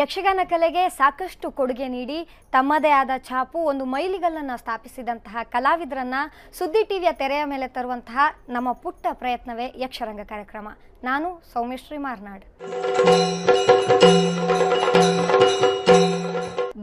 ಯಕ್ಷಗಾನ ಕಲೆಗೆ ಸಾಕಷ್ಟು ಕೊಡುಗೆ ನೀಡಿ ತಮ್ಮದೇ ಆದ ಛಾಪು ಒಂದು ಮೈಲಿಗಲ್ಲನ್ನು ಸ್ಥಾಪಿಸಿದಂತಹ ಕಲಾವಿದರನ್ನ ಸುದ್ದಿ ಟಿವಿಯ ತೆರೆಯ ಮೇಲೆ ತರುವಂತಹ ನಮ್ಮ ಪುಟ್ಟ ಪ್ರಯತ್ನವೇ ಯಕ್ಷರಂಗ ಕಾರ್ಯಕ್ರಮ ನಾನು ಸೌಮ್ಯಶ್ರೀ ಮಾರ್ನಾಡ್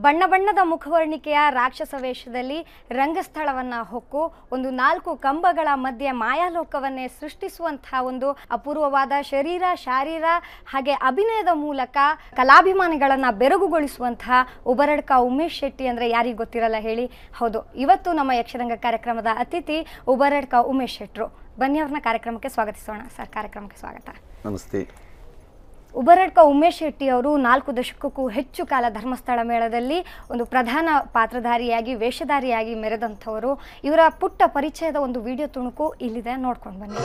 ಬಣ್ಣ ಬಣ್ಣದ ಮುಖವರ್ಣಿಕೆಯ ರಾಕ್ಷಸ ವೇಷದಲ್ಲಿ ರಂಗಸ್ಥಳವನ್ನು ಹೊಕ್ಕು ಒಂದು ನಾಲ್ಕು ಕಂಬಗಳ ಮಧ್ಯೆ ಮಾಯಾಲೋಕವನ್ನೇ ಸೃಷ್ಟಿಸುವಂತಹ ಒಂದು ಅಪೂರ್ವವಾದ ಶರೀರ ಶಾರೀರ ಹಾಗೆ ಅಭಿನಯದ ಮೂಲಕ ಕಲಾಭಿಮಾನಿಗಳನ್ನು ಬೆರಗುಗೊಳಿಸುವಂತಹ ಉಬರಡ್ಕ ಉಮೇಶ್ ಶೆಟ್ಟಿ ಅಂದರೆ ಯಾರಿಗೂ ಗೊತ್ತಿರಲ್ಲ ಹೇಳಿ ಹೌದು ಇವತ್ತು ನಮ್ಮ ಯಕ್ಷರಂಗ ಕಾರ್ಯಕ್ರಮದ ಅತಿಥಿ ಉಬರಡ್ಕ ಉಮೇಶ್ ಶೆಟ್ರು ಬನ್ನಿ ಅವ್ರನ್ನ ಕಾರ್ಯಕ್ರಮಕ್ಕೆ ಸ್ವಾಗತಿಸೋಣ ಸರ್ ಕಾರ್ಯಕ್ರಮಕ್ಕೆ ಸ್ವಾಗತ ನಮಸ್ತೆ ಉಬರಡ್ಕ ಉಮೇಶ್ ಶೆಟ್ಟಿ ಅವರು ನಾಲ್ಕು ದಶಕಕ್ಕೂ ಹೆಚ್ಚು ಕಾಲ ಧರ್ಮಸ್ಥಳ ಮೇಳದಲ್ಲಿ ಒಂದು ಪ್ರಧಾನ ಪಾತ್ರಧಾರಿಯಾಗಿ ವೇಷಧಾರಿಯಾಗಿ ಮೆರೆದಂಥವರು ಇವರ ಪುಟ್ಟ ಪರಿಚಯದ ಒಂದು ವಿಡಿಯೋ ತುಣುಕು ಇಲ್ಲಿದೆ ನೋಡ್ಕೊಂಡು ಬನ್ನಿ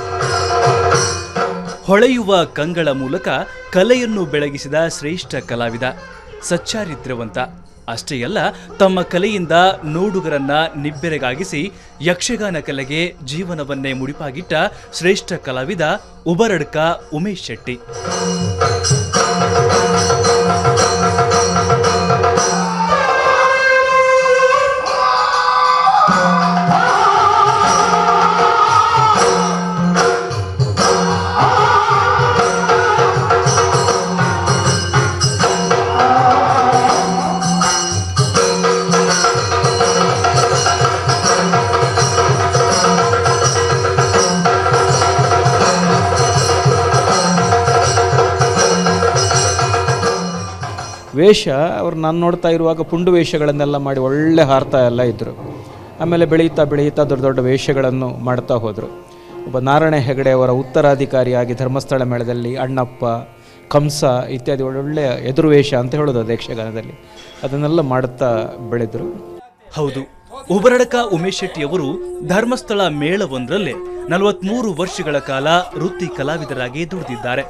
ಹೊಳೆಯುವ ಕಂಗಳ ಮೂಲಕ ಕಲೆಯನ್ನು ಬೆಳಗಿಸಿದ ಶ್ರೇಷ್ಠ ಕಲಾವಿದ ಸಚ್ಚಾರಿತ್ರವಂತ ಅಷ್ಟೇ ಅಲ್ಲ ತಮ್ಮ ಕಲೆಯಿಂದ ನೋಡುಗರನ್ನ ನಿಬ್ಬೆರೆಗಾಗಿಸಿ ಯಕ್ಷಗಾನ ಕಲೆಗೆ ಜೀವನವನ್ನೇ ಮುಡಿಪಾಗಿಟ್ಟ ಶ್ರೇಷ್ಠ ಕಲಾವಿದ ಉಬರಡ್ಕ ಉಮೇಶ್ ಶೆಟ್ಟಿ ವೇಷ ಅವರು ನಾನು ನೋಡ್ತಾ ಇರುವಾಗ ಪುಂಡು ವೇಷಗಳನ್ನೆಲ್ಲ ಮಾಡಿ ಒಳ್ಳೆ ಹಾರ್ತಾ ಎಲ್ಲ ಇದ್ದರು ಆಮೇಲೆ ಬೆಳೆಯುತ್ತಾ ಬೆಳೆಯುತ್ತಾ ದೊಡ್ಡ ದೊಡ್ಡ ವೇಷಗಳನ್ನು ಮಾಡ್ತಾ ಹೋದರು ಒಬ್ಬ ನಾರಾಯಣ ಹೆಗಡೆ ಅವರ ಉತ್ತರಾಧಿಕಾರಿಯಾಗಿ ಧರ್ಮಸ್ಥಳ ಮೇಳದಲ್ಲಿ ಅಣ್ಣಪ್ಪ ಕಂಸ ಇತ್ಯಾದಿ ಒಳ್ಳೊಳ್ಳೆಯ ಎದುರು ವೇಷ ಅಂತ ಹೇಳೋದು ಅದು ಯಕ್ಷಗಾನದಲ್ಲಿ ಅದನ್ನೆಲ್ಲ ಮಾಡುತ್ತಾ ಬೆಳೆದರು ಹೌದು ಉಬರಡಕ ಉಮೇಶ್ ಶೆಟ್ಟಿಯವರು ಧರ್ಮಸ್ಥಳ ಮೇಳವೊಂದರಲ್ಲೇ ನಲವತ್ಮೂರು ವರ್ಷಗಳ ಕಾಲ ವೃತ್ತಿ ಕಲಾವಿದರಾಗಿ ದುಡಿದಿದ್ದಾರೆ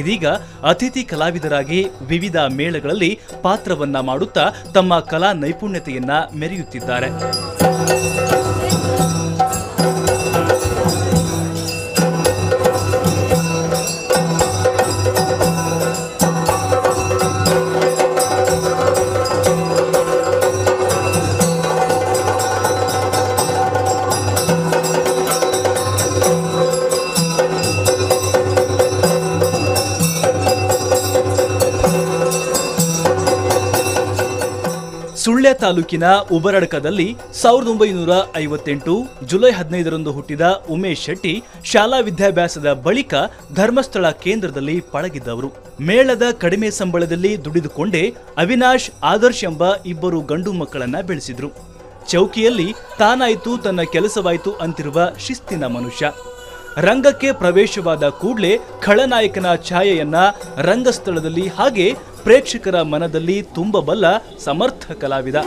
ಇದೀಗ ಅತಿಥಿ ಕಲಾವಿದರಾಗಿ ವಿವಿಧ ಮೇಳಗಳಲ್ಲಿ ಪಾತ್ರವನ್ನ ಮಾಡುತ್ತಾ ತಮ್ಮ ಕಲಾ ನೈಪುಣ್ಯತೆಯನ್ನ ಮೆರೆಯುತ್ತಿದ್ದಾರೆ ತಾಲೂಕಿನ ಉಬರಡಕದಲ್ಲಿ ಸಾವಿರದ ಒಂಬೈನೂರ ಐವತ್ತೆಂಟು ಜುಲೈ ಹದಿನೈದರಂದು ಹುಟ್ಟಿದ ಉಮೇಶ್ ಶೆಟ್ಟಿ ಶಾಲಾ ವಿದ್ಯಾಭ್ಯಾಸದ ಬಳಿಕ ಧರ್ಮಸ್ಥಳ ಕೇಂದ್ರದಲ್ಲಿ ಪಳಗಿದ್ದವರು ಮೇಳದ ಕಡಿಮೆ ಸಂಬಳದಲ್ಲಿ ದುಡಿದುಕೊಂಡೇ ಅವಿನಾಶ್ ಆದರ್ಶ್ ಎಂಬ ಇಬ್ಬರು ಗಂಡು ಮಕ್ಕಳನ್ನ ಬೆಳೆಸಿದ್ರು ಚೌಕಿಯಲ್ಲಿ ತಾನಾಯ್ತು ತನ್ನ ಕೆಲಸವಾಯ್ತು ಅಂತಿರುವ ಶಿಸ್ತಿನ ಮನುಷ್ಯ ರಂಗಕ್ಕೆ ಪ್ರವೇಶವಾದ ಕೂಡಲೇ ಖಳನಾಯಕನ ಛಾಯೆಯನ್ನ ರಂಗಸ್ಥಳದಲ್ಲಿ ಹಾಗೆ ಪ್ರೇಕ್ಷಕರ ಮನದಲ್ಲಿ ತುಂಬಬಲ್ಲ ಸಮರ್ಥ ಕಲಾವಿದ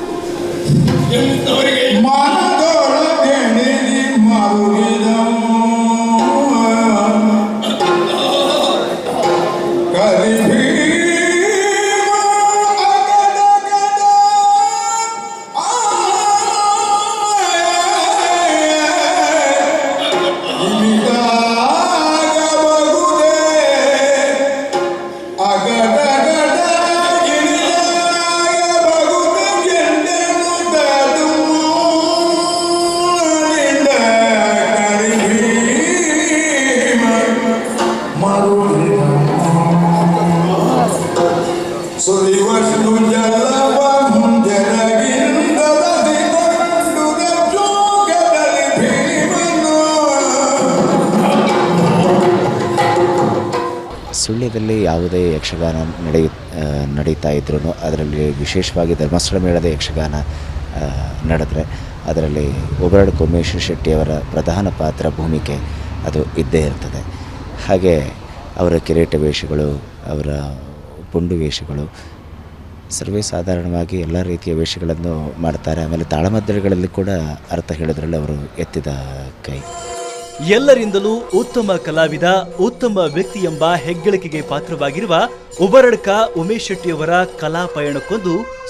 ಮೇಳದಲ್ಲಿ ಯಾವುದೇ ಯಕ್ಷಗಾನ ನಡೆಯ ನಡೀತಾ ಇದ್ರೂ ಅದರಲ್ಲಿ ವಿಶೇಷವಾಗಿ ಧರ್ಮಸ್ಥಳ ಮೇಳದ ಯಕ್ಷಗಾನ ನಡೆದರೆ ಅದರಲ್ಲಿ ಒಬೆರಡ್ ಕೊಮೇಶ್ವರ ಶೆಟ್ಟಿಯವರ ಪ್ರಧಾನ ಪಾತ್ರ ಭೂಮಿಕೆ ಅದು ಇದ್ದೇ ಇರ್ತದೆ ಹಾಗೆ ಅವರ ಕಿರೀಟ ವೇಷಗಳು ಅವರ ಪುಂಡು ವೇಷಗಳು ಸರ್ವೇ ಸಾಧಾರಣವಾಗಿ ಎಲ್ಲ ರೀತಿಯ ವೇಷಗಳನ್ನು ಮಾಡ್ತಾರೆ ಆಮೇಲೆ ತಾಳಮದ್ದಳೆಗಳಲ್ಲಿ ಕೂಡ ಅರ್ಥ ಹೇಳೋದ್ರಲ್ಲಿ ಅವರು ಎತ್ತಿದ ಕೈ ಎಲ್ಲರಿಂದಲೂ ಉತ್ತಮ ಕಲಾವಿದ ಉತ್ತಮ ವ್ಯಕ್ತಿ ಎಂಬ ಹೆಗ್ಗಳಿಕೆಗೆ ಪಾತ್ರವಾಗಿರುವ ಉಬರಡ್ಕ ಉಮೇಶ್ ಶೆಟ್ಟಿಯವರ ಕಲಾ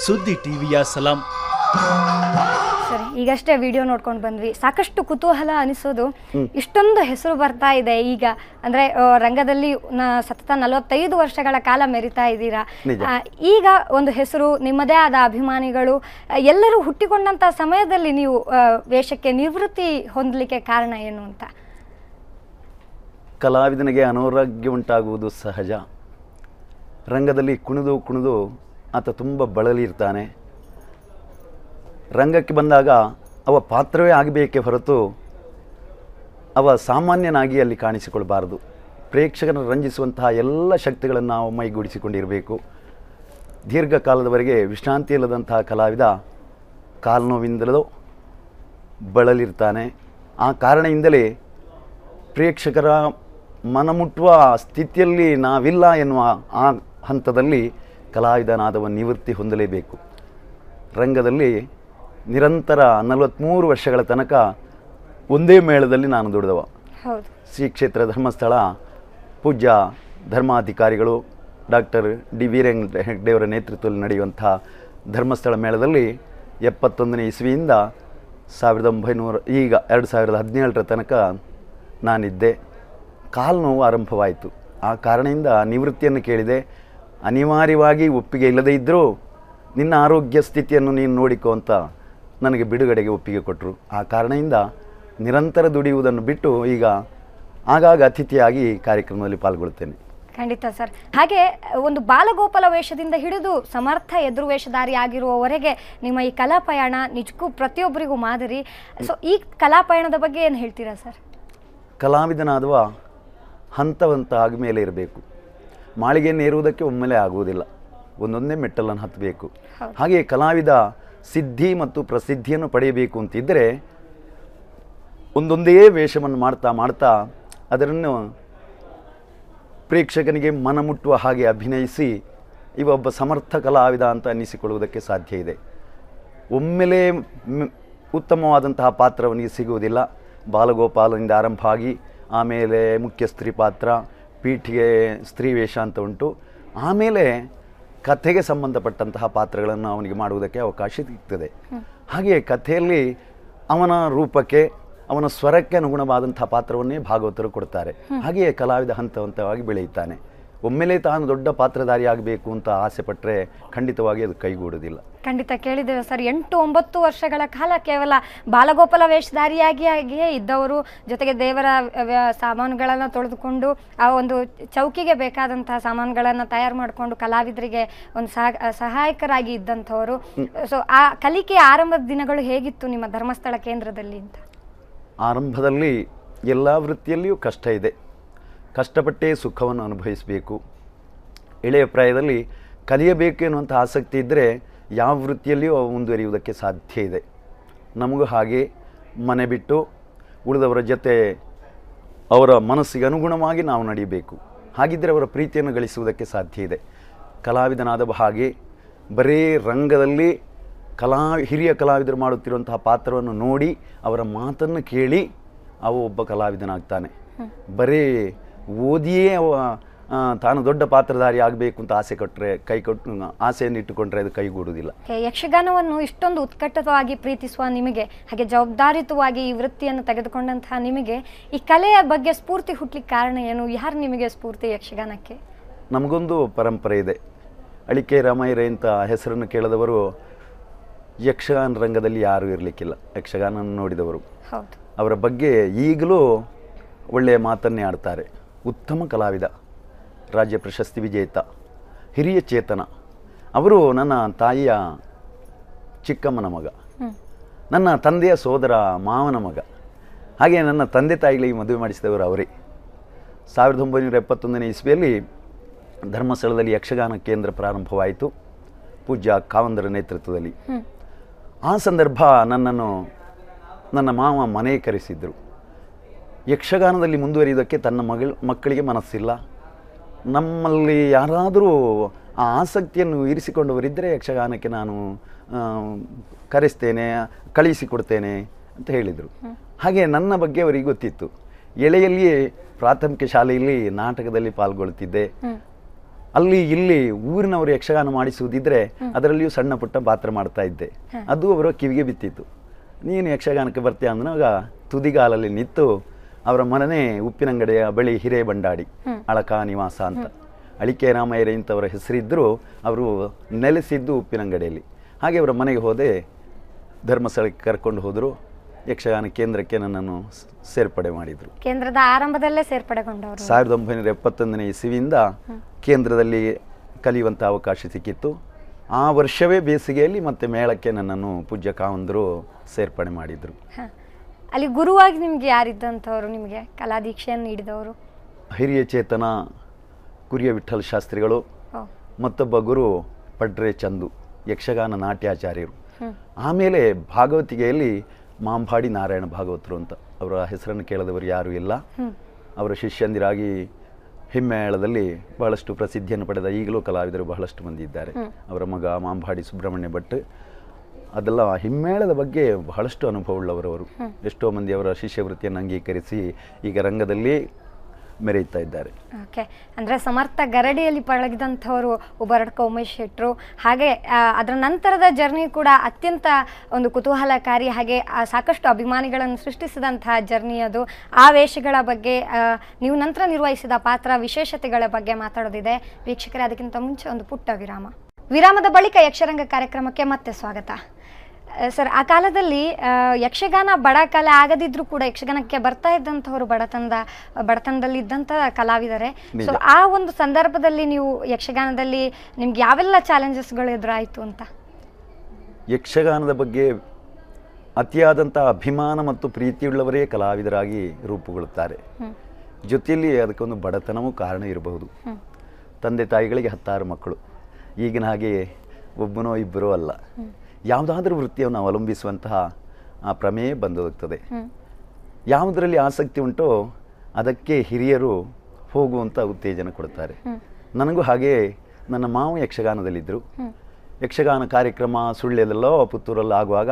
ಸುದ್ದಿ ಟಿವಿಯ ಸಲಾಂ ಸರಿ ಈಗಷ್ಟೇ ವಿಡಿಯೋ ನೋಡ್ಕೊಂಡು ಬಂದ್ವಿ ಸಾಕಷ್ಟು ಕುತೂಹಲ ಅನಿಸೋದು ಇಷ್ಟೊಂದು ಹೆಸರು ಬರ್ತಾ ಇದೆ ಈಗ ಅಂದ್ರೆ ರಂಗದಲ್ಲಿ ಸತತ ನಲವತ್ತೈದು ವರ್ಷಗಳ ಕಾಲ ಮೆರಿತಾ ಇದ್ದೀರಾ ಈಗ ಒಂದು ಹೆಸರು ನಿಮ್ಮದೇ ಆದ ಅಭಿಮಾನಿಗಳು ಎಲ್ಲರೂ ಹುಟ್ಟಿಕೊಂಡಂತ ಸಮಯದಲ್ಲಿ ನೀವು ವೇಷಕ್ಕೆ ನಿವೃತ್ತಿ ಹೊಂದಲಿಕ್ಕೆ ಕಾರಣ ಏನು ಅಂತ ಕಲಾವಿದನಿಗೆ ಅನಾರೋಗ್ಯ ಉಂಟಾಗುವುದು ಸಹಜ ರಂಗದಲ್ಲಿ ಕುಣಿದು ಕುಣಿದು ಆತ ತುಂಬ ಬಳಲಿರ್ತಾನೆ ರಂಗಕ್ಕೆ ಬಂದಾಗ ಅವ ಪಾತ್ರವೇ ಆಗಬೇಕೇ ಹೊರತು ಅವ ಸಾಮಾನ್ಯನಾಗಿ ಅಲ್ಲಿ ಕಾಣಿಸಿಕೊಳ್ಳಬಾರದು ಪ್ರೇಕ್ಷಕರನ್ನು ರಂಜಿಸುವಂತಹ ಎಲ್ಲ ಶಕ್ತಿಗಳನ್ನು ನಾವು ಮೈಗೂಡಿಸಿಕೊಂಡಿರಬೇಕು ದೀರ್ಘಕಾಲದವರೆಗೆ ವಿಶ್ರಾಂತಿ ಇಲ್ಲದಂತಹ ಕಲಾವಿದ ಕಾಲ್ನೋವಿಂದಲೋ ಬಳಲಿರ್ತಾನೆ ಆ ಕಾರಣದಿಂದಲೇ ಪ್ರೇಕ್ಷಕರ ಮನಮುಟ್ಟುವ ಸ್ಥಿತಿಯಲ್ಲಿ ನಾವಿಲ್ಲ ಎನ್ನುವ ಆ ಹಂತದಲ್ಲಿ ಕಲಾವಿದನಾದವ ನಿವೃತ್ತಿ ಹೊಂದಲೇಬೇಕು ರಂಗದಲ್ಲಿ ನಿರಂತರ ನಲವತ್ತ್ಮೂರು ವರ್ಷಗಳ ತನಕ ಒಂದೇ ಮೇಳದಲ್ಲಿ ನಾನು ದುಡಿದವ ಶ್ರೀ ಕ್ಷೇತ್ರ ಧರ್ಮಸ್ಥಳ ಪೂಜ್ಯ ಧರ್ಮಾಧಿಕಾರಿಗಳು ಡಾಕ್ಟರ್ ಡಿ ವೀರೇಂದ್ರ ಹೆಗ್ಡೆಯವರ ನೇತೃತ್ವದಲ್ಲಿ ನಡೆಯುವಂಥ ಧರ್ಮಸ್ಥಳ ಮೇಳದಲ್ಲಿ ಎಪ್ಪತ್ತೊಂದನೇ ಇಸ್ವಿಯಿಂದ ಸಾವಿರದ ಒಂಬೈನೂರ ಈಗ ಎರಡು ಸಾವಿರದ ಹದಿನೇಳರ ತನಕ ನಾನಿದ್ದೆ ಕಾಲು ನೋವು ಆರಂಭವಾಯಿತು ಆ ಕಾರಣದಿಂದ ನಿವೃತ್ತಿಯನ್ನು ಕೇಳಿದೆ ಅನಿವಾರ್ಯವಾಗಿ ಒಪ್ಪಿಗೆ ಇಲ್ಲದೇ ಇದ್ದರೂ ನಿನ್ನ ಆರೋಗ್ಯ ಸ್ಥಿತಿಯನ್ನು ನೀನು ನೋಡಿಕೋ ಅಂತ ನನಗೆ ಬಿಡುಗಡೆಗೆ ಒಪ್ಪಿಗೆ ಕೊಟ್ಟರು ಆ ಕಾರಣದಿಂದ ನಿರಂತರ ದುಡಿಯುವುದನ್ನು ಬಿಟ್ಟು ಈಗ ಆಗಾಗ ಅತಿಥಿಯಾಗಿ ಕಾರ್ಯಕ್ರಮದಲ್ಲಿ ಪಾಲ್ಗೊಳ್ಳುತ್ತೇನೆ ಖಂಡಿತ ಸರ್ ಹಾಗೆ ಒಂದು ಬಾಲಗೋಪಾಲ ವೇಷದಿಂದ ಹಿಡಿದು ಸಮರ್ಥ ಎದುರು ವೇಷಧಾರಿ ಆಗಿರುವವರೆಗೆ ನಿಮ್ಮ ಈ ಕಲಾ ಪಯಣ ನಿಜಕ್ಕೂ ಪ್ರತಿಯೊಬ್ಬರಿಗೂ ಮಾದರಿ ಸೊ ಈ ಕಲಾ ಪಯಣದ ಬಗ್ಗೆ ಏನು ಹೇಳ್ತೀರಾ ಸರ್ ಕಲಾವಿದನಾದವ ಹಂತ ಹಂತ ಮೇಲೆ ಇರಬೇಕು ಮಾಳಿಗೆಯನ್ನು ಏರುವುದಕ್ಕೆ ಒಮ್ಮೆಲೆ ಆಗುವುದಿಲ್ಲ ಒಂದೊಂದೇ ಮೆಟ್ಟಲನ್ನು ಹತ್ತಬೇಕು ಹಾಗೆಯೇ ಕಲಾವಿದ ಸಿದ್ಧಿ ಮತ್ತು ಪ್ರಸಿದ್ಧಿಯನ್ನು ಪಡೆಯಬೇಕು ಅಂತಿದ್ದರೆ ಒಂದೊಂದೇ ವೇಷವನ್ನು ಮಾಡ್ತಾ ಮಾಡ್ತಾ ಅದರನ್ನು ಪ್ರೇಕ್ಷಕನಿಗೆ ಮನಮುಟ್ಟುವ ಹಾಗೆ ಅಭಿನಯಿಸಿ ಇವೊಬ್ಬ ಒಬ್ಬ ಸಮರ್ಥ ಕಲಾವಿದ ಅಂತ ಅನ್ನಿಸಿಕೊಳ್ಳುವುದಕ್ಕೆ ಸಾಧ್ಯ ಇದೆ ಒಮ್ಮೆಲೇ ಉತ್ತಮವಾದಂತಹ ಪಾತ್ರವನಿಗೆ ಸಿಗುವುದಿಲ್ಲ ಬಾಲಗೋಪಾಲನಿಂದ ಆರಂಭ ಆಗಿ ಆಮೇಲೆ ಮುಖ್ಯ ಸ್ತ್ರೀ ಪಾತ್ರ ಪೀಠಿಗೆ ಸ್ತ್ರೀ ವೇಷ ಅಂತ ಉಂಟು ಆಮೇಲೆ ಕಥೆಗೆ ಸಂಬಂಧಪಟ್ಟಂತಹ ಪಾತ್ರಗಳನ್ನು ಅವನಿಗೆ ಮಾಡುವುದಕ್ಕೆ ಅವಕಾಶ ಸಿಗ್ತದೆ ಹಾಗೆಯೇ ಕಥೆಯಲ್ಲಿ ಅವನ ರೂಪಕ್ಕೆ ಅವನ ಸ್ವರಕ್ಕೆ ಅನುಗುಣವಾದಂತಹ ಪಾತ್ರವನ್ನೇ ಭಾಗವತರು ಕೊಡ್ತಾರೆ ಹಾಗೆಯೇ ಕಲಾವಿದ ಹಂತ ಹಂತವಾಗಿ ಬೆಳೆಯುತ್ತಾನೆ ಒಮ್ಮೆಲೆ ತಾನು ದೊಡ್ಡ ಪಾತ್ರಧಾರಿಯಾಗಬೇಕು ಅಂತ ಆಸೆ ಪಟ್ಟರೆ ಖಂಡಿತವಾಗಿ ಅದು ಕೈಗೂಡುವುದಿಲ್ಲ ಖಂಡಿತ ಕೇಳಿದ್ದೇವೆ ಸರ್ ಎಂಟು ಒಂಬತ್ತು ವರ್ಷಗಳ ಕಾಲ ಕೇವಲ ಬಾಲಗೋಪಾಲ ವೇಷಧಾರಿಯಾಗಿಯಾಗಿಯೇ ಇದ್ದವರು ಜೊತೆಗೆ ದೇವರ ಸಾಮಾನುಗಳನ್ನು ತೊಳೆದುಕೊಂಡು ಆ ಒಂದು ಚೌಕಿಗೆ ಬೇಕಾದಂತಹ ಸಾಮಾನುಗಳನ್ನು ತಯಾರು ಮಾಡಿಕೊಂಡು ಕಲಾವಿದರಿಗೆ ಒಂದು ಸಹಾಯಕರಾಗಿ ಇದ್ದಂಥವರು ಸೊ ಆ ಕಲಿಕೆ ಆರಂಭದ ದಿನಗಳು ಹೇಗಿತ್ತು ನಿಮ್ಮ ಧರ್ಮಸ್ಥಳ ಕೇಂದ್ರದಲ್ಲಿ ಅಂತ ಆರಂಭದಲ್ಲಿ ಎಲ್ಲ ವೃತ್ತಿಯಲ್ಲಿಯೂ ಕಷ್ಟ ಇದೆ ಕಷ್ಟಪಟ್ಟೇ ಸುಖವನ್ನು ಅನುಭವಿಸಬೇಕು ಎಳೆಯ ಪ್ರಾಯದಲ್ಲಿ ಕಲಿಯಬೇಕು ಎನ್ನುವಂಥ ಆಸಕ್ತಿ ಇದ್ದರೆ ಯಾವ ವೃತ್ತಿಯಲ್ಲಿಯೂ ಅವು ಮುಂದುವರಿಯುವುದಕ್ಕೆ ಸಾಧ್ಯ ಇದೆ ನಮಗೂ ಹಾಗೆ ಮನೆ ಬಿಟ್ಟು ಉಳಿದವರ ಜೊತೆ ಅವರ ಮನಸ್ಸಿಗೆ ಅನುಗುಣವಾಗಿ ನಾವು ನಡೀಬೇಕು ಹಾಗಿದ್ದರೆ ಅವರ ಪ್ರೀತಿಯನ್ನು ಗಳಿಸುವುದಕ್ಕೆ ಸಾಧ್ಯ ಇದೆ ಕಲಾವಿದನಾದ ಹಾಗೆ ಬರೀ ರಂಗದಲ್ಲಿ ಕಲಾ ಹಿರಿಯ ಕಲಾವಿದರು ಮಾಡುತ್ತಿರುವಂತಹ ಪಾತ್ರವನ್ನು ನೋಡಿ ಅವರ ಮಾತನ್ನು ಕೇಳಿ ಅವು ಒಬ್ಬ ಕಲಾವಿದನಾಗ್ತಾನೆ ಬರೀ ಓದಿಯೇ ತಾನು ದೊಡ್ಡ ಪಾತ್ರಧಾರಿ ಆಗಬೇಕು ಅಂತ ಆಸೆ ಕೊಟ್ಟರೆ ಕೈ ಕೊಟ್ಟು ಆಸೆಯನ್ನು ಇಟ್ಟುಕೊಂಡ್ರೆ ಅದು ಕೈಗೂಡುವುದಿಲ್ಲ ಯಕ್ಷಗಾನವನ್ನು ಇಷ್ಟೊಂದು ಉತ್ಕಟವಾಗಿ ಪ್ರೀತಿಸುವ ನಿಮಗೆ ಹಾಗೆ ಜವಾಬ್ದಾರಿತವಾಗಿ ಈ ವೃತ್ತಿಯನ್ನು ತೆಗೆದುಕೊಂಡಂತಹ ನಿಮಗೆ ಈ ಕಲೆಯ ಬಗ್ಗೆ ಸ್ಫೂರ್ತಿ ಹುಟ್ಟಲಿಕ್ಕೆ ಕಾರಣ ಏನು ಯಾರು ನಿಮಗೆ ಸ್ಫೂರ್ತಿ ಯಕ್ಷಗಾನಕ್ಕೆ ನಮಗೊಂದು ಪರಂಪರೆ ಇದೆ ಅಳಿಕೆ ರಾಮಾಯರೆ ಅಂತ ಹೆಸರನ್ನು ಕೇಳಿದವರು ಯಕ್ಷಗಾನ ರಂಗದಲ್ಲಿ ಯಾರೂ ಇರಲಿಕ್ಕಿಲ್ಲ ಯಕ್ಷಗಾನ ನೋಡಿದವರು ಅವರ ಬಗ್ಗೆ ಈಗಲೂ ಒಳ್ಳೆಯ ಮಾತನ್ನೇ ಆಡ್ತಾರೆ ಉತ್ತಮ ಕಲಾವಿದ ರಾಜ್ಯ ಪ್ರಶಸ್ತಿ ವಿಜೇತ ಹಿರಿಯ ಚೇತನ ಅವರು ನನ್ನ ತಾಯಿಯ ಚಿಕ್ಕಮ್ಮನ ಮಗ ನನ್ನ ತಂದೆಯ ಸೋದರ ಮಾವನ ಮಗ ಹಾಗೆ ನನ್ನ ತಂದೆ ತಾಯಿಗಳಿಗೆ ಮದುವೆ ಮಾಡಿಸಿದವರು ಅವರೇ ಸಾವಿರದ ಒಂಬೈನೂರ ಎಪ್ಪತ್ತೊಂದನೇ ಇಸ್ವಿಯಲ್ಲಿ ಧರ್ಮಸ್ಥಳದಲ್ಲಿ ಯಕ್ಷಗಾನ ಕೇಂದ್ರ ಪ್ರಾರಂಭವಾಯಿತು ಪೂಜ್ಯ ಕಾವಂದರ ನೇತೃತ್ವದಲ್ಲಿ ಆ ಸಂದರ್ಭ ನನ್ನನ್ನು ನನ್ನ ಮಾವ ಮನೆ ಕರೆಸಿದ್ದರು ಯಕ್ಷಗಾನದಲ್ಲಿ ಮುಂದುವರಿಯೋದಕ್ಕೆ ತನ್ನ ಮಗಳ ಮಕ್ಕಳಿಗೆ ಮನಸ್ಸಿಲ್ಲ ನಮ್ಮಲ್ಲಿ ಯಾರಾದರೂ ಆ ಆಸಕ್ತಿಯನ್ನು ಇರಿಸಿಕೊಂಡವರಿದ್ದರೆ ಯಕ್ಷಗಾನಕ್ಕೆ ನಾನು ಕರೆಸ್ತೇನೆ ಕಳಿಸಿಕೊಡ್ತೇನೆ ಅಂತ ಹೇಳಿದರು ಹಾಗೆ ನನ್ನ ಬಗ್ಗೆ ಅವರಿಗೆ ಗೊತ್ತಿತ್ತು ಎಳೆಯಲ್ಲಿಯೇ ಪ್ರಾಥಮಿಕ ಶಾಲೆಯಲ್ಲಿ ನಾಟಕದಲ್ಲಿ ಪಾಲ್ಗೊಳ್ತಿದ್ದೆ ಅಲ್ಲಿ ಇಲ್ಲಿ ಊರಿನವರು ಯಕ್ಷಗಾನ ಮಾಡಿಸುವುದಿದ್ದರೆ ಅದರಲ್ಲಿಯೂ ಸಣ್ಣ ಪುಟ್ಟ ಪಾತ್ರ ಮಾಡ್ತಾ ಇದ್ದೆ ಅದು ಅವರ ಕಿವಿಗೆ ಬಿತ್ತಿತ್ತು ನೀನು ಯಕ್ಷಗಾನಕ್ಕೆ ಬರ್ತೀಯ ಅಂದಾಗ ತುದಿಗಾಲಲ್ಲಿ ನಿಂತು ಅವರ ಮನನೇ ಉಪ್ಪಿನಂಗಡಿಯ ಬಳಿ ಹಿರೇಬಂಡಾಡಿ ಅಳಕಾ ನಿವಾಸ ಅಂತ ಅಳಿಕೆ ರಾಮಯ್ಯ ಇಂಥವರ ಹೆಸರಿದ್ದರು ಅವರು ನೆಲೆಸಿದ್ದು ಉಪ್ಪಿನಂಗಡಿಯಲ್ಲಿ ಹಾಗೆ ಅವರ ಮನೆಗೆ ಹೋದೆ ಧರ್ಮಸ್ಥಳಕ್ಕೆ ಕರ್ಕೊಂಡು ಹೋದರು ಯಕ್ಷಗಾನ ಕೇಂದ್ರಕ್ಕೆ ನನ್ನನ್ನು ಸೇರ್ಪಡೆ ಮಾಡಿದರು ಕೇಂದ್ರದ ಆರಂಭದಲ್ಲೇ ಸೇರ್ಪಡೆಗೊಂಡವರು ಸಾವಿರದ ಒಂಬೈನೂರ ಎಪ್ಪತ್ತೊಂದನೇ ಇಸವಿಯಿಂದ ಕೇಂದ್ರದಲ್ಲಿ ಕಲಿಯುವಂಥ ಅವಕಾಶ ಸಿಕ್ಕಿತ್ತು ಆ ವರ್ಷವೇ ಬೇಸಿಗೆಯಲ್ಲಿ ಮತ್ತೆ ಮೇಳಕ್ಕೆ ನನ್ನನ್ನು ಪೂಜ್ಯ ಕಾವಂದರು ಸೇರ್ಪಡೆ ಮಾಡಿದರು ಅಲ್ಲಿ ಗುರುವಾಗಿ ನಿಮ್ಗೆ ಯಾರಿದ್ದಂಥವ್ರು ನಿಮಗೆ ಕಲಾ ದೀಕ್ಷೆಯನ್ನು ನೀಡಿದವರು ಹಿರಿಯ ಚೇತನ ಕುರಿಯ ವಿಠಲ್ ಶಾಸ್ತ್ರಿಗಳು ಮತ್ತೊಬ್ಬ ಗುರು ಪಡ್ರೆ ಚಂದು ಯಕ್ಷಗಾನ ನಾಟ್ಯಾಚಾರ್ಯರು ಆಮೇಲೆ ಭಾಗವತಿಗೆಯಲ್ಲಿ ಮಾಂಬಾಡಿ ನಾರಾಯಣ ಭಾಗವತರು ಅಂತ ಅವರ ಹೆಸರನ್ನು ಕೇಳದವರು ಯಾರೂ ಇಲ್ಲ ಅವರ ಶಿಷ್ಯಂದಿರಾಗಿ ಹಿಮ್ಮೇಳದಲ್ಲಿ ಬಹಳಷ್ಟು ಪ್ರಸಿದ್ಧಿಯನ್ನು ಪಡೆದ ಈಗಲೂ ಕಲಾವಿದರು ಬಹಳಷ್ಟು ಮಂದಿ ಇದ್ದಾರೆ ಅವರ ಮಗ ಮಾಂಬಾಡಿ ಸುಬ್ರಹ್ಮಣ್ಯ ಭಟ್ ಅದೆಲ್ಲ ಹಿಮ್ಮೇಳದ ಬಗ್ಗೆ ಬಹಳಷ್ಟು ಅವರು ಎಷ್ಟೋ ಮಂದಿ ಅವರ ಶಿಷ್ಯವೃತ್ತಿಯನ್ನು ಅಂಗೀಕರಿಸಿ ಈಗ ರಂಗದಲ್ಲಿ ಮೆರೆಯುತ್ತಾ ಇದ್ದಾರೆ ಓಕೆ ಅಂದರೆ ಸಮರ್ಥ ಗರಡಿಯಲ್ಲಿ ಪಳಗಿದಂಥವರು ಉಬರಡ್ಕ ಉಮೇಶ್ ಶೆಟ್ರು ಹಾಗೆ ಅದರ ನಂತರದ ಜರ್ನಿ ಕೂಡ ಅತ್ಯಂತ ಒಂದು ಕುತೂಹಲಕಾರಿ ಹಾಗೆ ಸಾಕಷ್ಟು ಅಭಿಮಾನಿಗಳನ್ನು ಸೃಷ್ಟಿಸಿದಂತಹ ಜರ್ನಿ ಅದು ಆ ವೇಷಗಳ ಬಗ್ಗೆ ನೀವು ನಂತರ ನಿರ್ವಹಿಸಿದ ಪಾತ್ರ ವಿಶೇಷತೆಗಳ ಬಗ್ಗೆ ಮಾತಾಡೋದಿದೆ ವೀಕ್ಷಕರೇ ಅದಕ್ಕಿಂತ ಮುಂಚೆ ಒಂದು ಪುಟ್ಟ ವಿರಾಮ ವಿರಾಮದ ಬಳಿಕ ಯಕ್ಷರಂಗ ಕಾರ್ಯಕ್ರಮಕ್ಕೆ ಮತ್ತೆ ಸ್ವಾಗತ ಸರ್ ಆ ಕಾಲದಲ್ಲಿ ಯಕ್ಷಗಾನ ಬಡ ಕಲೆ ಆಗದಿದ್ರು ಕೂಡ ಯಕ್ಷಗಾನಕ್ಕೆ ಬರ್ತಾ ಇದ್ದಂಥವ್ರು ಬಡತನದ ಬಡತನದಲ್ಲಿ ಇದ್ದಂಥ ಕಲಾವಿದರೆ ಸೊ ಆ ಒಂದು ಸಂದರ್ಭದಲ್ಲಿ ನೀವು ಯಕ್ಷಗಾನದಲ್ಲಿ ನಿಮ್ಗೆ ಯಾವೆಲ್ಲ ಚಾಲೆಂಜಸ್ಗಳು ಎದುರಾಯಿತು ಅಂತ ಯಕ್ಷಗಾನದ ಬಗ್ಗೆ ಅತಿಯಾದಂಥ ಅಭಿಮಾನ ಮತ್ತು ಪ್ರೀತಿಯುಳ್ಳವರೇ ಕಲಾವಿದರಾಗಿ ರೂಪುಗೊಳ್ಳುತ್ತಾರೆ ಜೊತೆಯಲ್ಲಿ ಅದಕ್ಕೊಂದು ಬಡತನವೂ ಕಾರಣ ಇರಬಹುದು ತಂದೆ ತಾಯಿಗಳಿಗೆ ಹತ್ತಾರು ಮಕ್ಕಳು ಈಗಿನ ಹಾಗೆ ಒಬ್ಬನೋ ಇಬ್ಬರೋ ಅಲ್ಲ ಯಾವುದಾದ್ರೂ ವೃತ್ತಿಯನ್ನು ಅವಲಂಬಿಸುವಂತಹ ಆ ಪ್ರಮೇಯ ಬಂದೋಗ್ತದೆ ಯಾವುದರಲ್ಲಿ ಆಸಕ್ತಿ ಉಂಟೋ ಅದಕ್ಕೆ ಹಿರಿಯರು ಹೋಗುವಂಥ ಉತ್ತೇಜನ ಕೊಡ್ತಾರೆ ನನಗೂ ಹಾಗೆ ನನ್ನ ಮಾವು ಯಕ್ಷಗಾನದಲ್ಲಿದ್ದರು ಯಕ್ಷಗಾನ ಕಾರ್ಯಕ್ರಮ ಸುಳ್ಳೆಲ್ಲೋ ಪುತ್ತೂರಲ್ಲೋ ಆಗುವಾಗ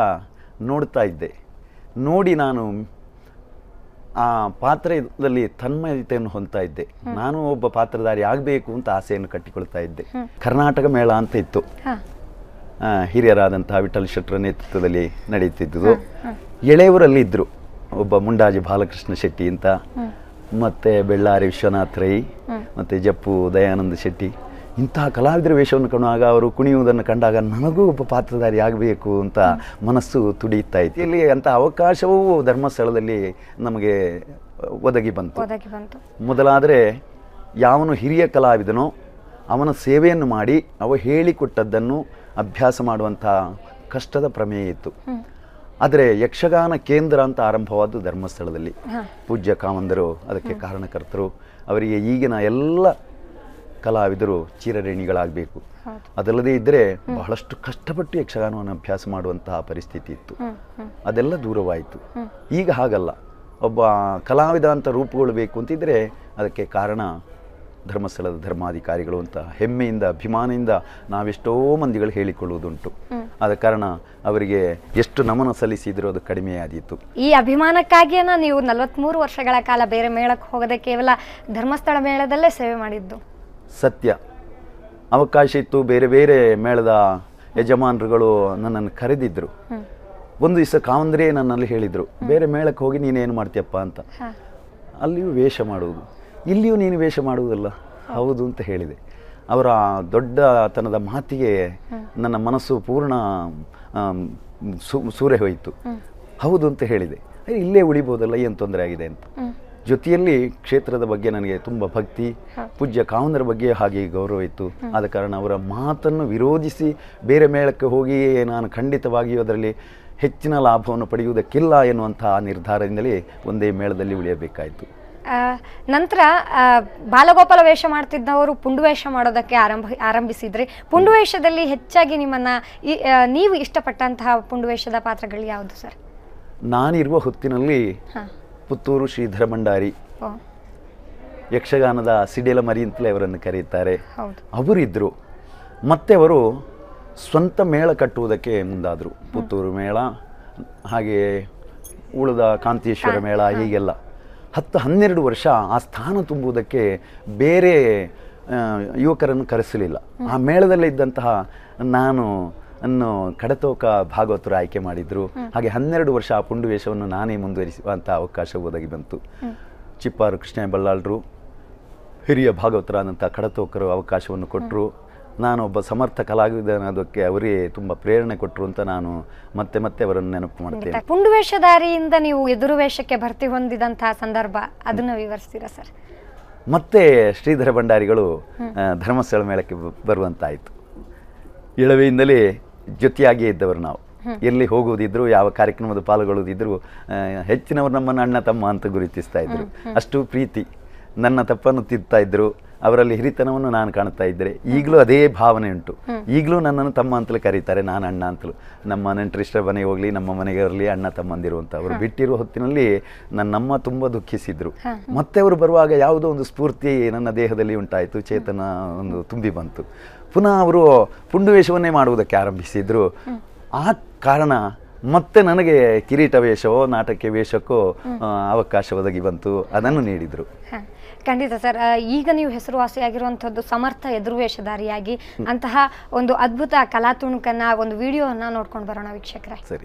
ನೋಡ್ತಾ ಇದ್ದೆ ನೋಡಿ ನಾನು ಆ ಪಾತ್ರದಲ್ಲಿ ತನ್ಮಯತೆಯನ್ನು ಹೊಂದ್ತಾ ಇದ್ದೆ ನಾನು ಒಬ್ಬ ಪಾತ್ರಧಾರಿ ಆಗಬೇಕು ಅಂತ ಆಸೆಯನ್ನು ಕಟ್ಟಿಕೊಳ್ತಾ ಇದ್ದೆ ಕರ್ನಾಟಕ ಮೇಳ ಅಂತ ಇತ್ತು ಹಿರಿಯರಾದಂತಹ ವಿಠಲ್ ಶೆಟ್ಟರ ನೇತೃತ್ವದಲ್ಲಿ ನಡೆಯುತ್ತಿದ್ದುದು ಎಳೆಯವರಲ್ಲಿ ಇದ್ದರು ಒಬ್ಬ ಮುಂಡಾಜಿ ಬಾಲಕೃಷ್ಣ ಶೆಟ್ಟಿ ಅಂತ ಮತ್ತೆ ಬೆಳ್ಳಾರಿ ವಿಶ್ವನಾಥ್ ರೈ ಮತ್ತು ಜಪ್ಪು ದಯಾನಂದ ಶೆಟ್ಟಿ ಇಂತಹ ಕಲಾವಿದರ ವೇಷವನ್ನು ಕಾಣುವಾಗ ಅವರು ಕುಣಿಯುವುದನ್ನು ಕಂಡಾಗ ನನಗೂ ಒಬ್ಬ ಪಾತ್ರಧಾರಿ ಆಗಬೇಕು ಅಂತ ಮನಸ್ಸು ತುಡಿಯುತ್ತಾ ಇತ್ತು ಇಲ್ಲಿ ಅಂಥ ಅವಕಾಶವೂ ಧರ್ಮಸ್ಥಳದಲ್ಲಿ ನಮಗೆ ಒದಗಿ ಬಂತು ಮೊದಲಾದರೆ ಯಾವನು ಹಿರಿಯ ಕಲಾವಿದನೋ ಅವನ ಸೇವೆಯನ್ನು ಮಾಡಿ ಅವ ಹೇಳಿಕೊಟ್ಟದ್ದನ್ನು ಅಭ್ಯಾಸ ಮಾಡುವಂಥ ಕಷ್ಟದ ಪ್ರಮೇಯ ಇತ್ತು ಆದರೆ ಯಕ್ಷಗಾನ ಕೇಂದ್ರ ಅಂತ ಆರಂಭವಾದ್ದು ಧರ್ಮಸ್ಥಳದಲ್ಲಿ ಪೂಜ್ಯ ಕಾಮಂದರು ಅದಕ್ಕೆ ಕಾರಣಕರ್ತರು ಅವರಿಗೆ ಈಗಿನ ಎಲ್ಲ ಕಲಾವಿದರು ಚೀರರೇಣಿಗಳಾಗಬೇಕು ಅದಲ್ಲದೆ ಇದ್ದರೆ ಬಹಳಷ್ಟು ಕಷ್ಟಪಟ್ಟು ಯಕ್ಷಗಾನವನ್ನು ಅಭ್ಯಾಸ ಮಾಡುವಂತಹ ಪರಿಸ್ಥಿತಿ ಇತ್ತು ಅದೆಲ್ಲ ದೂರವಾಯಿತು ಈಗ ಹಾಗಲ್ಲ ಒಬ್ಬ ಕಲಾವಿದ ಅಂತ ರೂಪುಗೊಳ್ಳಬೇಕು ಅಂತಿದ್ರೆ ಅದಕ್ಕೆ ಕಾರಣ ಧರ್ಮಸ್ಥಳದ ಧರ್ಮಾಧಿಕಾರಿಗಳು ಅಂತ ಹೆಮ್ಮೆಯಿಂದ ಅಭಿಮಾನದಿಂದ ನಾವೆಷ್ಟೋ ಮಂದಿಗಳು ಹೇಳಿಕೊಳ್ಳುವುದುಂಟು ಆದ ಕಾರಣ ಅವರಿಗೆ ಎಷ್ಟು ನಮನ ಸಲ್ಲಿಸಿದ್ರು ಅದು ಕಡಿಮೆಯಾದೀತು ಈ ಅಭಿಮಾನಕ್ಕಾಗಿಯೇ ನೀವು ನಲವತ್ತ್ಮೂರು ವರ್ಷಗಳ ಕಾಲ ಬೇರೆ ಮೇಳಕ್ಕೆ ಹೋಗದೆ ಕೇವಲ ಧರ್ಮಸ್ಥಳ ಮೇಳದಲ್ಲೇ ಸೇವೆ ಮಾಡಿದ್ದು ಸತ್ಯ ಅವಕಾಶ ಇತ್ತು ಬೇರೆ ಬೇರೆ ಮೇಳದ ಯಜಮಾನರುಗಳು ನನ್ನನ್ನು ಕರೆದಿದ್ರು ಒಂದು ದಿವಸ ಕಾವಂದ್ರೆ ನನ್ನಲ್ಲಿ ಹೇಳಿದ್ರು ಬೇರೆ ಮೇಳಕ್ಕೆ ಹೋಗಿ ನೀನೇನು ಮಾಡ್ತೀಯಪ್ಪ ಅಂತ ಅಲ್ಲಿಯೂ ವೇಷ ಮಾಡುವುದು ಇಲ್ಲಿಯೂ ನೀನು ವೇಷ ಮಾಡುವುದಲ್ಲ ಹೌದು ಅಂತ ಹೇಳಿದೆ ಅವರ ದೊಡ್ಡತನದ ಮಾತಿಗೆ ನನ್ನ ಮನಸ್ಸು ಪೂರ್ಣ ಸೂರೆ ಹೋಯಿತು ಹೌದು ಅಂತ ಹೇಳಿದೆ ಇಲ್ಲೇ ಉಳಿಬೋದಲ್ಲ ಏನು ತೊಂದರೆ ಆಗಿದೆ ಅಂತ ಜೊತೆಯಲ್ಲಿ ಕ್ಷೇತ್ರದ ಬಗ್ಗೆ ನನಗೆ ತುಂಬ ಭಕ್ತಿ ಪೂಜ್ಯ ಕಾವನರ ಬಗ್ಗೆ ಹಾಗೆ ಗೌರವ ಇತ್ತು ಆದ ಕಾರಣ ಅವರ ಮಾತನ್ನು ವಿರೋಧಿಸಿ ಬೇರೆ ಮೇಳಕ್ಕೆ ಹೋಗಿ ನಾನು ಖಂಡಿತವಾಗಿಯೂ ಅದರಲ್ಲಿ ಹೆಚ್ಚಿನ ಲಾಭವನ್ನು ಪಡೆಯುವುದಕ್ಕಿಲ್ಲ ಎನ್ನುವಂಥ ನಿರ್ಧಾರದಿಂದಲೇ ಒಂದೇ ಮೇಳದಲ್ಲಿ ಉಳಿಯಬೇಕಾಯಿತು ನಂತರ ಬಾಲಗೋಪಾಲ ವೇಷ ಮಾಡ್ತಿದ್ದವರು ವೇಷ ಮಾಡೋದಕ್ಕೆ ಆರಂಭ ಆರಂಭಿಸಿದ್ರಿ ವೇಷದಲ್ಲಿ ಹೆಚ್ಚಾಗಿ ನಿಮ್ಮನ್ನು ನೀವು ಇಷ್ಟಪಟ್ಟಂತಹ ವೇಷದ ಪಾತ್ರಗಳು ಯಾವುದು ಸರ್ ನಾನಿರುವ ಹೊತ್ತಿನಲ್ಲಿ ಪುತ್ತೂರು ಶ್ರೀಧರ ಭಂಡಾರಿ ಯಕ್ಷಗಾನದ ಸಿಡೇಲ ಮರಿ ಅಂತಲೇ ಅವರನ್ನು ಕರೆಯುತ್ತಾರೆ ಅವರಿದ್ದರು ಮತ್ತೆ ಅವರು ಸ್ವಂತ ಮೇಳ ಕಟ್ಟುವುದಕ್ಕೆ ಮುಂದಾದರು ಪುತ್ತೂರು ಮೇಳ ಹಾಗೆಯೇ ಉಳಿದ ಕಾಂತೇಶ್ವರ ಮೇಳ ಹೀಗೆಲ್ಲ ಹತ್ತು ಹನ್ನೆರಡು ವರ್ಷ ಆ ಸ್ಥಾನ ತುಂಬುವುದಕ್ಕೆ ಬೇರೆ ಯುವಕರನ್ನು ಕರೆಸಲಿಲ್ಲ ಆ ಮೇಳದಲ್ಲೇ ಇದ್ದಂತಹ ನಾನು ಅನ್ನು ಕಡತೋಕ ಭಾಗವತರು ಆಯ್ಕೆ ಮಾಡಿದ್ರು ಹಾಗೆ ಹನ್ನೆರಡು ವರ್ಷ ಆ ಪುಂಡು ವೇಷವನ್ನು ನಾನೇ ಮುಂದುವರಿಸುವಂಥ ಅವಕಾಶ ಒದಗಿ ಬಂತು ಚಿಪ್ಪಾರು ಕೃಷ್ಣ ಬಲ್ಲಾಳರು ಹಿರಿಯ ಭಾಗವತರಾದಂಥ ಕಡತೋಕರು ಅವಕಾಶವನ್ನು ಕೊಟ್ಟರು ನಾನೊಬ್ಬ ಸಮರ್ಥ ಕಲಾವಿದ ಅನ್ನೋದಕ್ಕೆ ಅವರೇ ತುಂಬ ಪ್ರೇರಣೆ ಕೊಟ್ಟರು ಅಂತ ನಾನು ಮತ್ತೆ ಮತ್ತೆ ಅವರನ್ನು ನೆನಪು ಮಾಡ್ತೇನೆ ಪುಂಡು ವೇಷಧಾರಿಯಿಂದ ನೀವು ಎದುರು ವೇಷಕ್ಕೆ ಭರ್ತಿ ಹೊಂದಿದಂತಹ ಸಂದರ್ಭ ಅದನ್ನು ವಿವರಿಸ್ತೀರಾ ಸರ್ ಮತ್ತೆ ಶ್ರೀಧರ ಭಂಡಾರಿಗಳು ಧರ್ಮಸ್ಥಳ ಮೇಳಕ್ಕೆ ಬರುವಂತಾಯಿತು ಇಳವೆಯಿಂದಲೇ ಜೊತೆಯಾಗಿಯೇ ಇದ್ದವರು ನಾವು ಎಲ್ಲಿ ಹೋಗುವುದಿದ್ರು ಯಾವ ಕಾರ್ಯಕ್ರಮದ ಪಾಲ್ಗೊಳ್ಳುವುದಿದ್ರು ಹೆಚ್ಚಿನವರು ನಮ್ಮನ್ನು ಅಣ್ಣ ತಮ್ಮ ಅಂತ ಗುರುತಿಸ್ತಾ ಇದ್ರು ಅಷ್ಟು ಪ್ರೀತಿ ನನ್ನ ತಪ್ಪನ್ನು ತಿದ್ತಾ ಇದ್ರು ಅವರಲ್ಲಿ ಹಿರಿತನವನ್ನು ನಾನು ಕಾಣ್ತಾ ಇದ್ದರೆ ಈಗಲೂ ಅದೇ ಭಾವನೆ ಉಂಟು ಈಗಲೂ ನನ್ನನ್ನು ತಮ್ಮ ಅಂತಲೇ ಕರೀತಾರೆ ನಾನು ಅಣ್ಣ ಅಂತಲೂ ನಮ್ಮ ನೆಂಟರಿಷ್ಟರ ಮನೆಗೆ ಹೋಗಲಿ ನಮ್ಮ ಮನೆಗೆ ಇರಲಿ ಅಣ್ಣ ತಮ್ಮಂದಿರು ಅಂತ ಅವರು ಬಿಟ್ಟಿರುವ ಹೊತ್ತಿನಲ್ಲಿ ನನ್ನಮ್ಮ ತುಂಬ ದುಃಖಿಸಿದ್ರು ಮತ್ತೆ ಅವರು ಬರುವಾಗ ಯಾವುದೋ ಒಂದು ಸ್ಫೂರ್ತಿ ನನ್ನ ದೇಹದಲ್ಲಿ ಉಂಟಾಯಿತು ಚೇತನ ಒಂದು ತುಂಬಿ ಬಂತು ಪುನಃ ಅವರು ಪುಂಡುವೇಷವನ್ನೇ ಮಾಡುವುದಕ್ಕೆ ಆರಂಭಿಸಿದರು ಆ ಕಾರಣ ಮತ್ತೆ ನನಗೆ ಕಿರೀಟ ವೇಷವೋ ನಾಟಕ ವೇಷಕ್ಕೋ ಅವಕಾಶ ಒದಗಿ ಬಂತು ಅದನ್ನು ನೀಡಿದರು ಖಂಡಿತ ಸರ್ ಈಗ ನೀವು ಹೆಸರುವಾಸಿಯಾಗಿರುವಂಥದ್ದು ಸಮರ್ಥ ಎದುರುವೇಷಧಾರಿಯಾಗಿ ಅಂತಹ ಒಂದು ಅದ್ಭುತ ಕಲಾ ತುಣುಕನ್ನ ಒಂದು ವಿಡಿಯೋನ ನೋಡ್ಕೊಂಡು ಬರೋಣ ವೀಕ್ಷಕರ ಸರಿ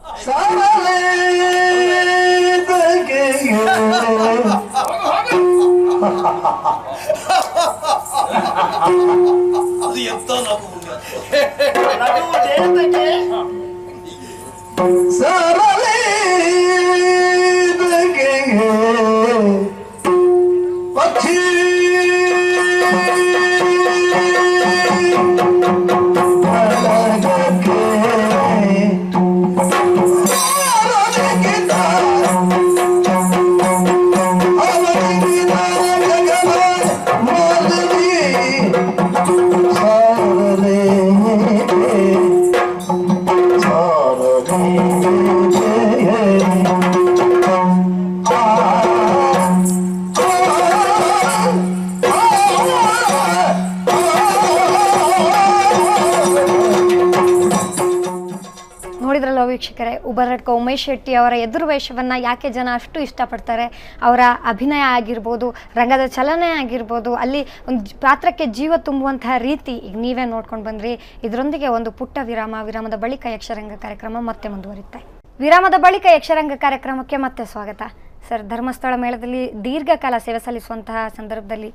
ಉಮೇಶ್ ಶೆಟ್ಟಿ ಅವರ ಎದುರು ವೇಷವನ್ನು ಯಾಕೆ ಜನ ಅಷ್ಟು ಇಷ್ಟಪಡ್ತಾರೆ ಅವರ ಅಭಿನಯ ಆಗಿರ್ಬೋದು ರಂಗದ ಚಲನೆ ಆಗಿರ್ಬೋದು ಅಲ್ಲಿ ಒಂದು ಪಾತ್ರಕ್ಕೆ ಜೀವ ತುಂಬುವಂತಹ ರೀತಿ ಈಗ ನೀವೇ ನೋಡ್ಕೊಂಡು ಬಂದ್ರಿ ಇದರೊಂದಿಗೆ ಒಂದು ಪುಟ್ಟ ವಿರಾಮ ವಿರಾಮದ ಬಳಿಕ ಯಕ್ಷರಂಗ ಕಾರ್ಯಕ್ರಮ ಮತ್ತೆ ಮುಂದುವರಿಯುತ್ತೆ ವಿರಾಮದ ಬಳಿಕ ಯಕ್ಷರಂಗ ಕಾರ್ಯಕ್ರಮಕ್ಕೆ ಮತ್ತೆ ಸ್ವಾಗತ ಸರ್ ಧರ್ಮಸ್ಥಳ ಮೇಳದಲ್ಲಿ ದೀರ್ಘಕಾಲ ಸೇವೆ ಸಲ್ಲಿಸುವಂತಹ ಸಂದರ್ಭದಲ್ಲಿ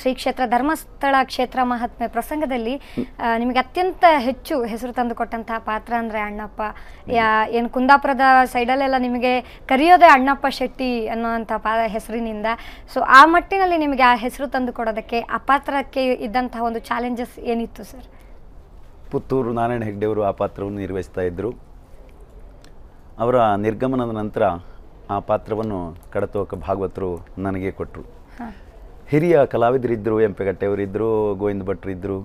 ಶ್ರೀ ಕ್ಷೇತ್ರ ಧರ್ಮಸ್ಥಳ ಕ್ಷೇತ್ರ ಮಹಾತ್ಮೆ ಪ್ರಸಂಗದಲ್ಲಿ ನಿಮಗೆ ಅತ್ಯಂತ ಹೆಚ್ಚು ಹೆಸರು ತಂದು ಕೊಟ್ಟಂತಹ ಪಾತ್ರ ಅಂದರೆ ಅಣ್ಣಪ್ಪ ಏನು ಕುಂದಾಪುರದ ಸೈಡಲ್ಲೆಲ್ಲ ನಿಮಗೆ ಕರೆಯೋದೇ ಅಣ್ಣಪ್ಪ ಶೆಟ್ಟಿ ಅನ್ನೋವಂಥ ಪಾ ಹೆಸರಿನಿಂದ ಸೊ ಆ ಮಟ್ಟಿನಲ್ಲಿ ನಿಮಗೆ ಆ ಹೆಸರು ತಂದು ಕೊಡೋದಕ್ಕೆ ಆ ಪಾತ್ರಕ್ಕೆ ಇದ್ದಂತಹ ಒಂದು ಚಾಲೆಂಜಸ್ ಏನಿತ್ತು ಸರ್ ಪುತ್ತೂರು ನಾರಾಯಣ ಹೆಗ್ಡೆಯವರು ಆ ಪಾತ್ರವನ್ನು ನಿರ್ವಹಿಸ್ತಾ ಇದ್ದರು ಅವರ ನಿರ್ಗಮನದ ನಂತರ ಆ ಪಾತ್ರವನ್ನು ಕಡತೋಕ ಭಾಗವತರು ನನಗೆ ಕೊಟ್ಟರು ಹಿರಿಯ ಕಲಾವಿದರಿದ್ದರು ಎಂಪೆಗಟ್ಟೆಯವರಿದ್ದರು ಗೋವಿಂದ ಭಟ್ರು ಇದ್ದರು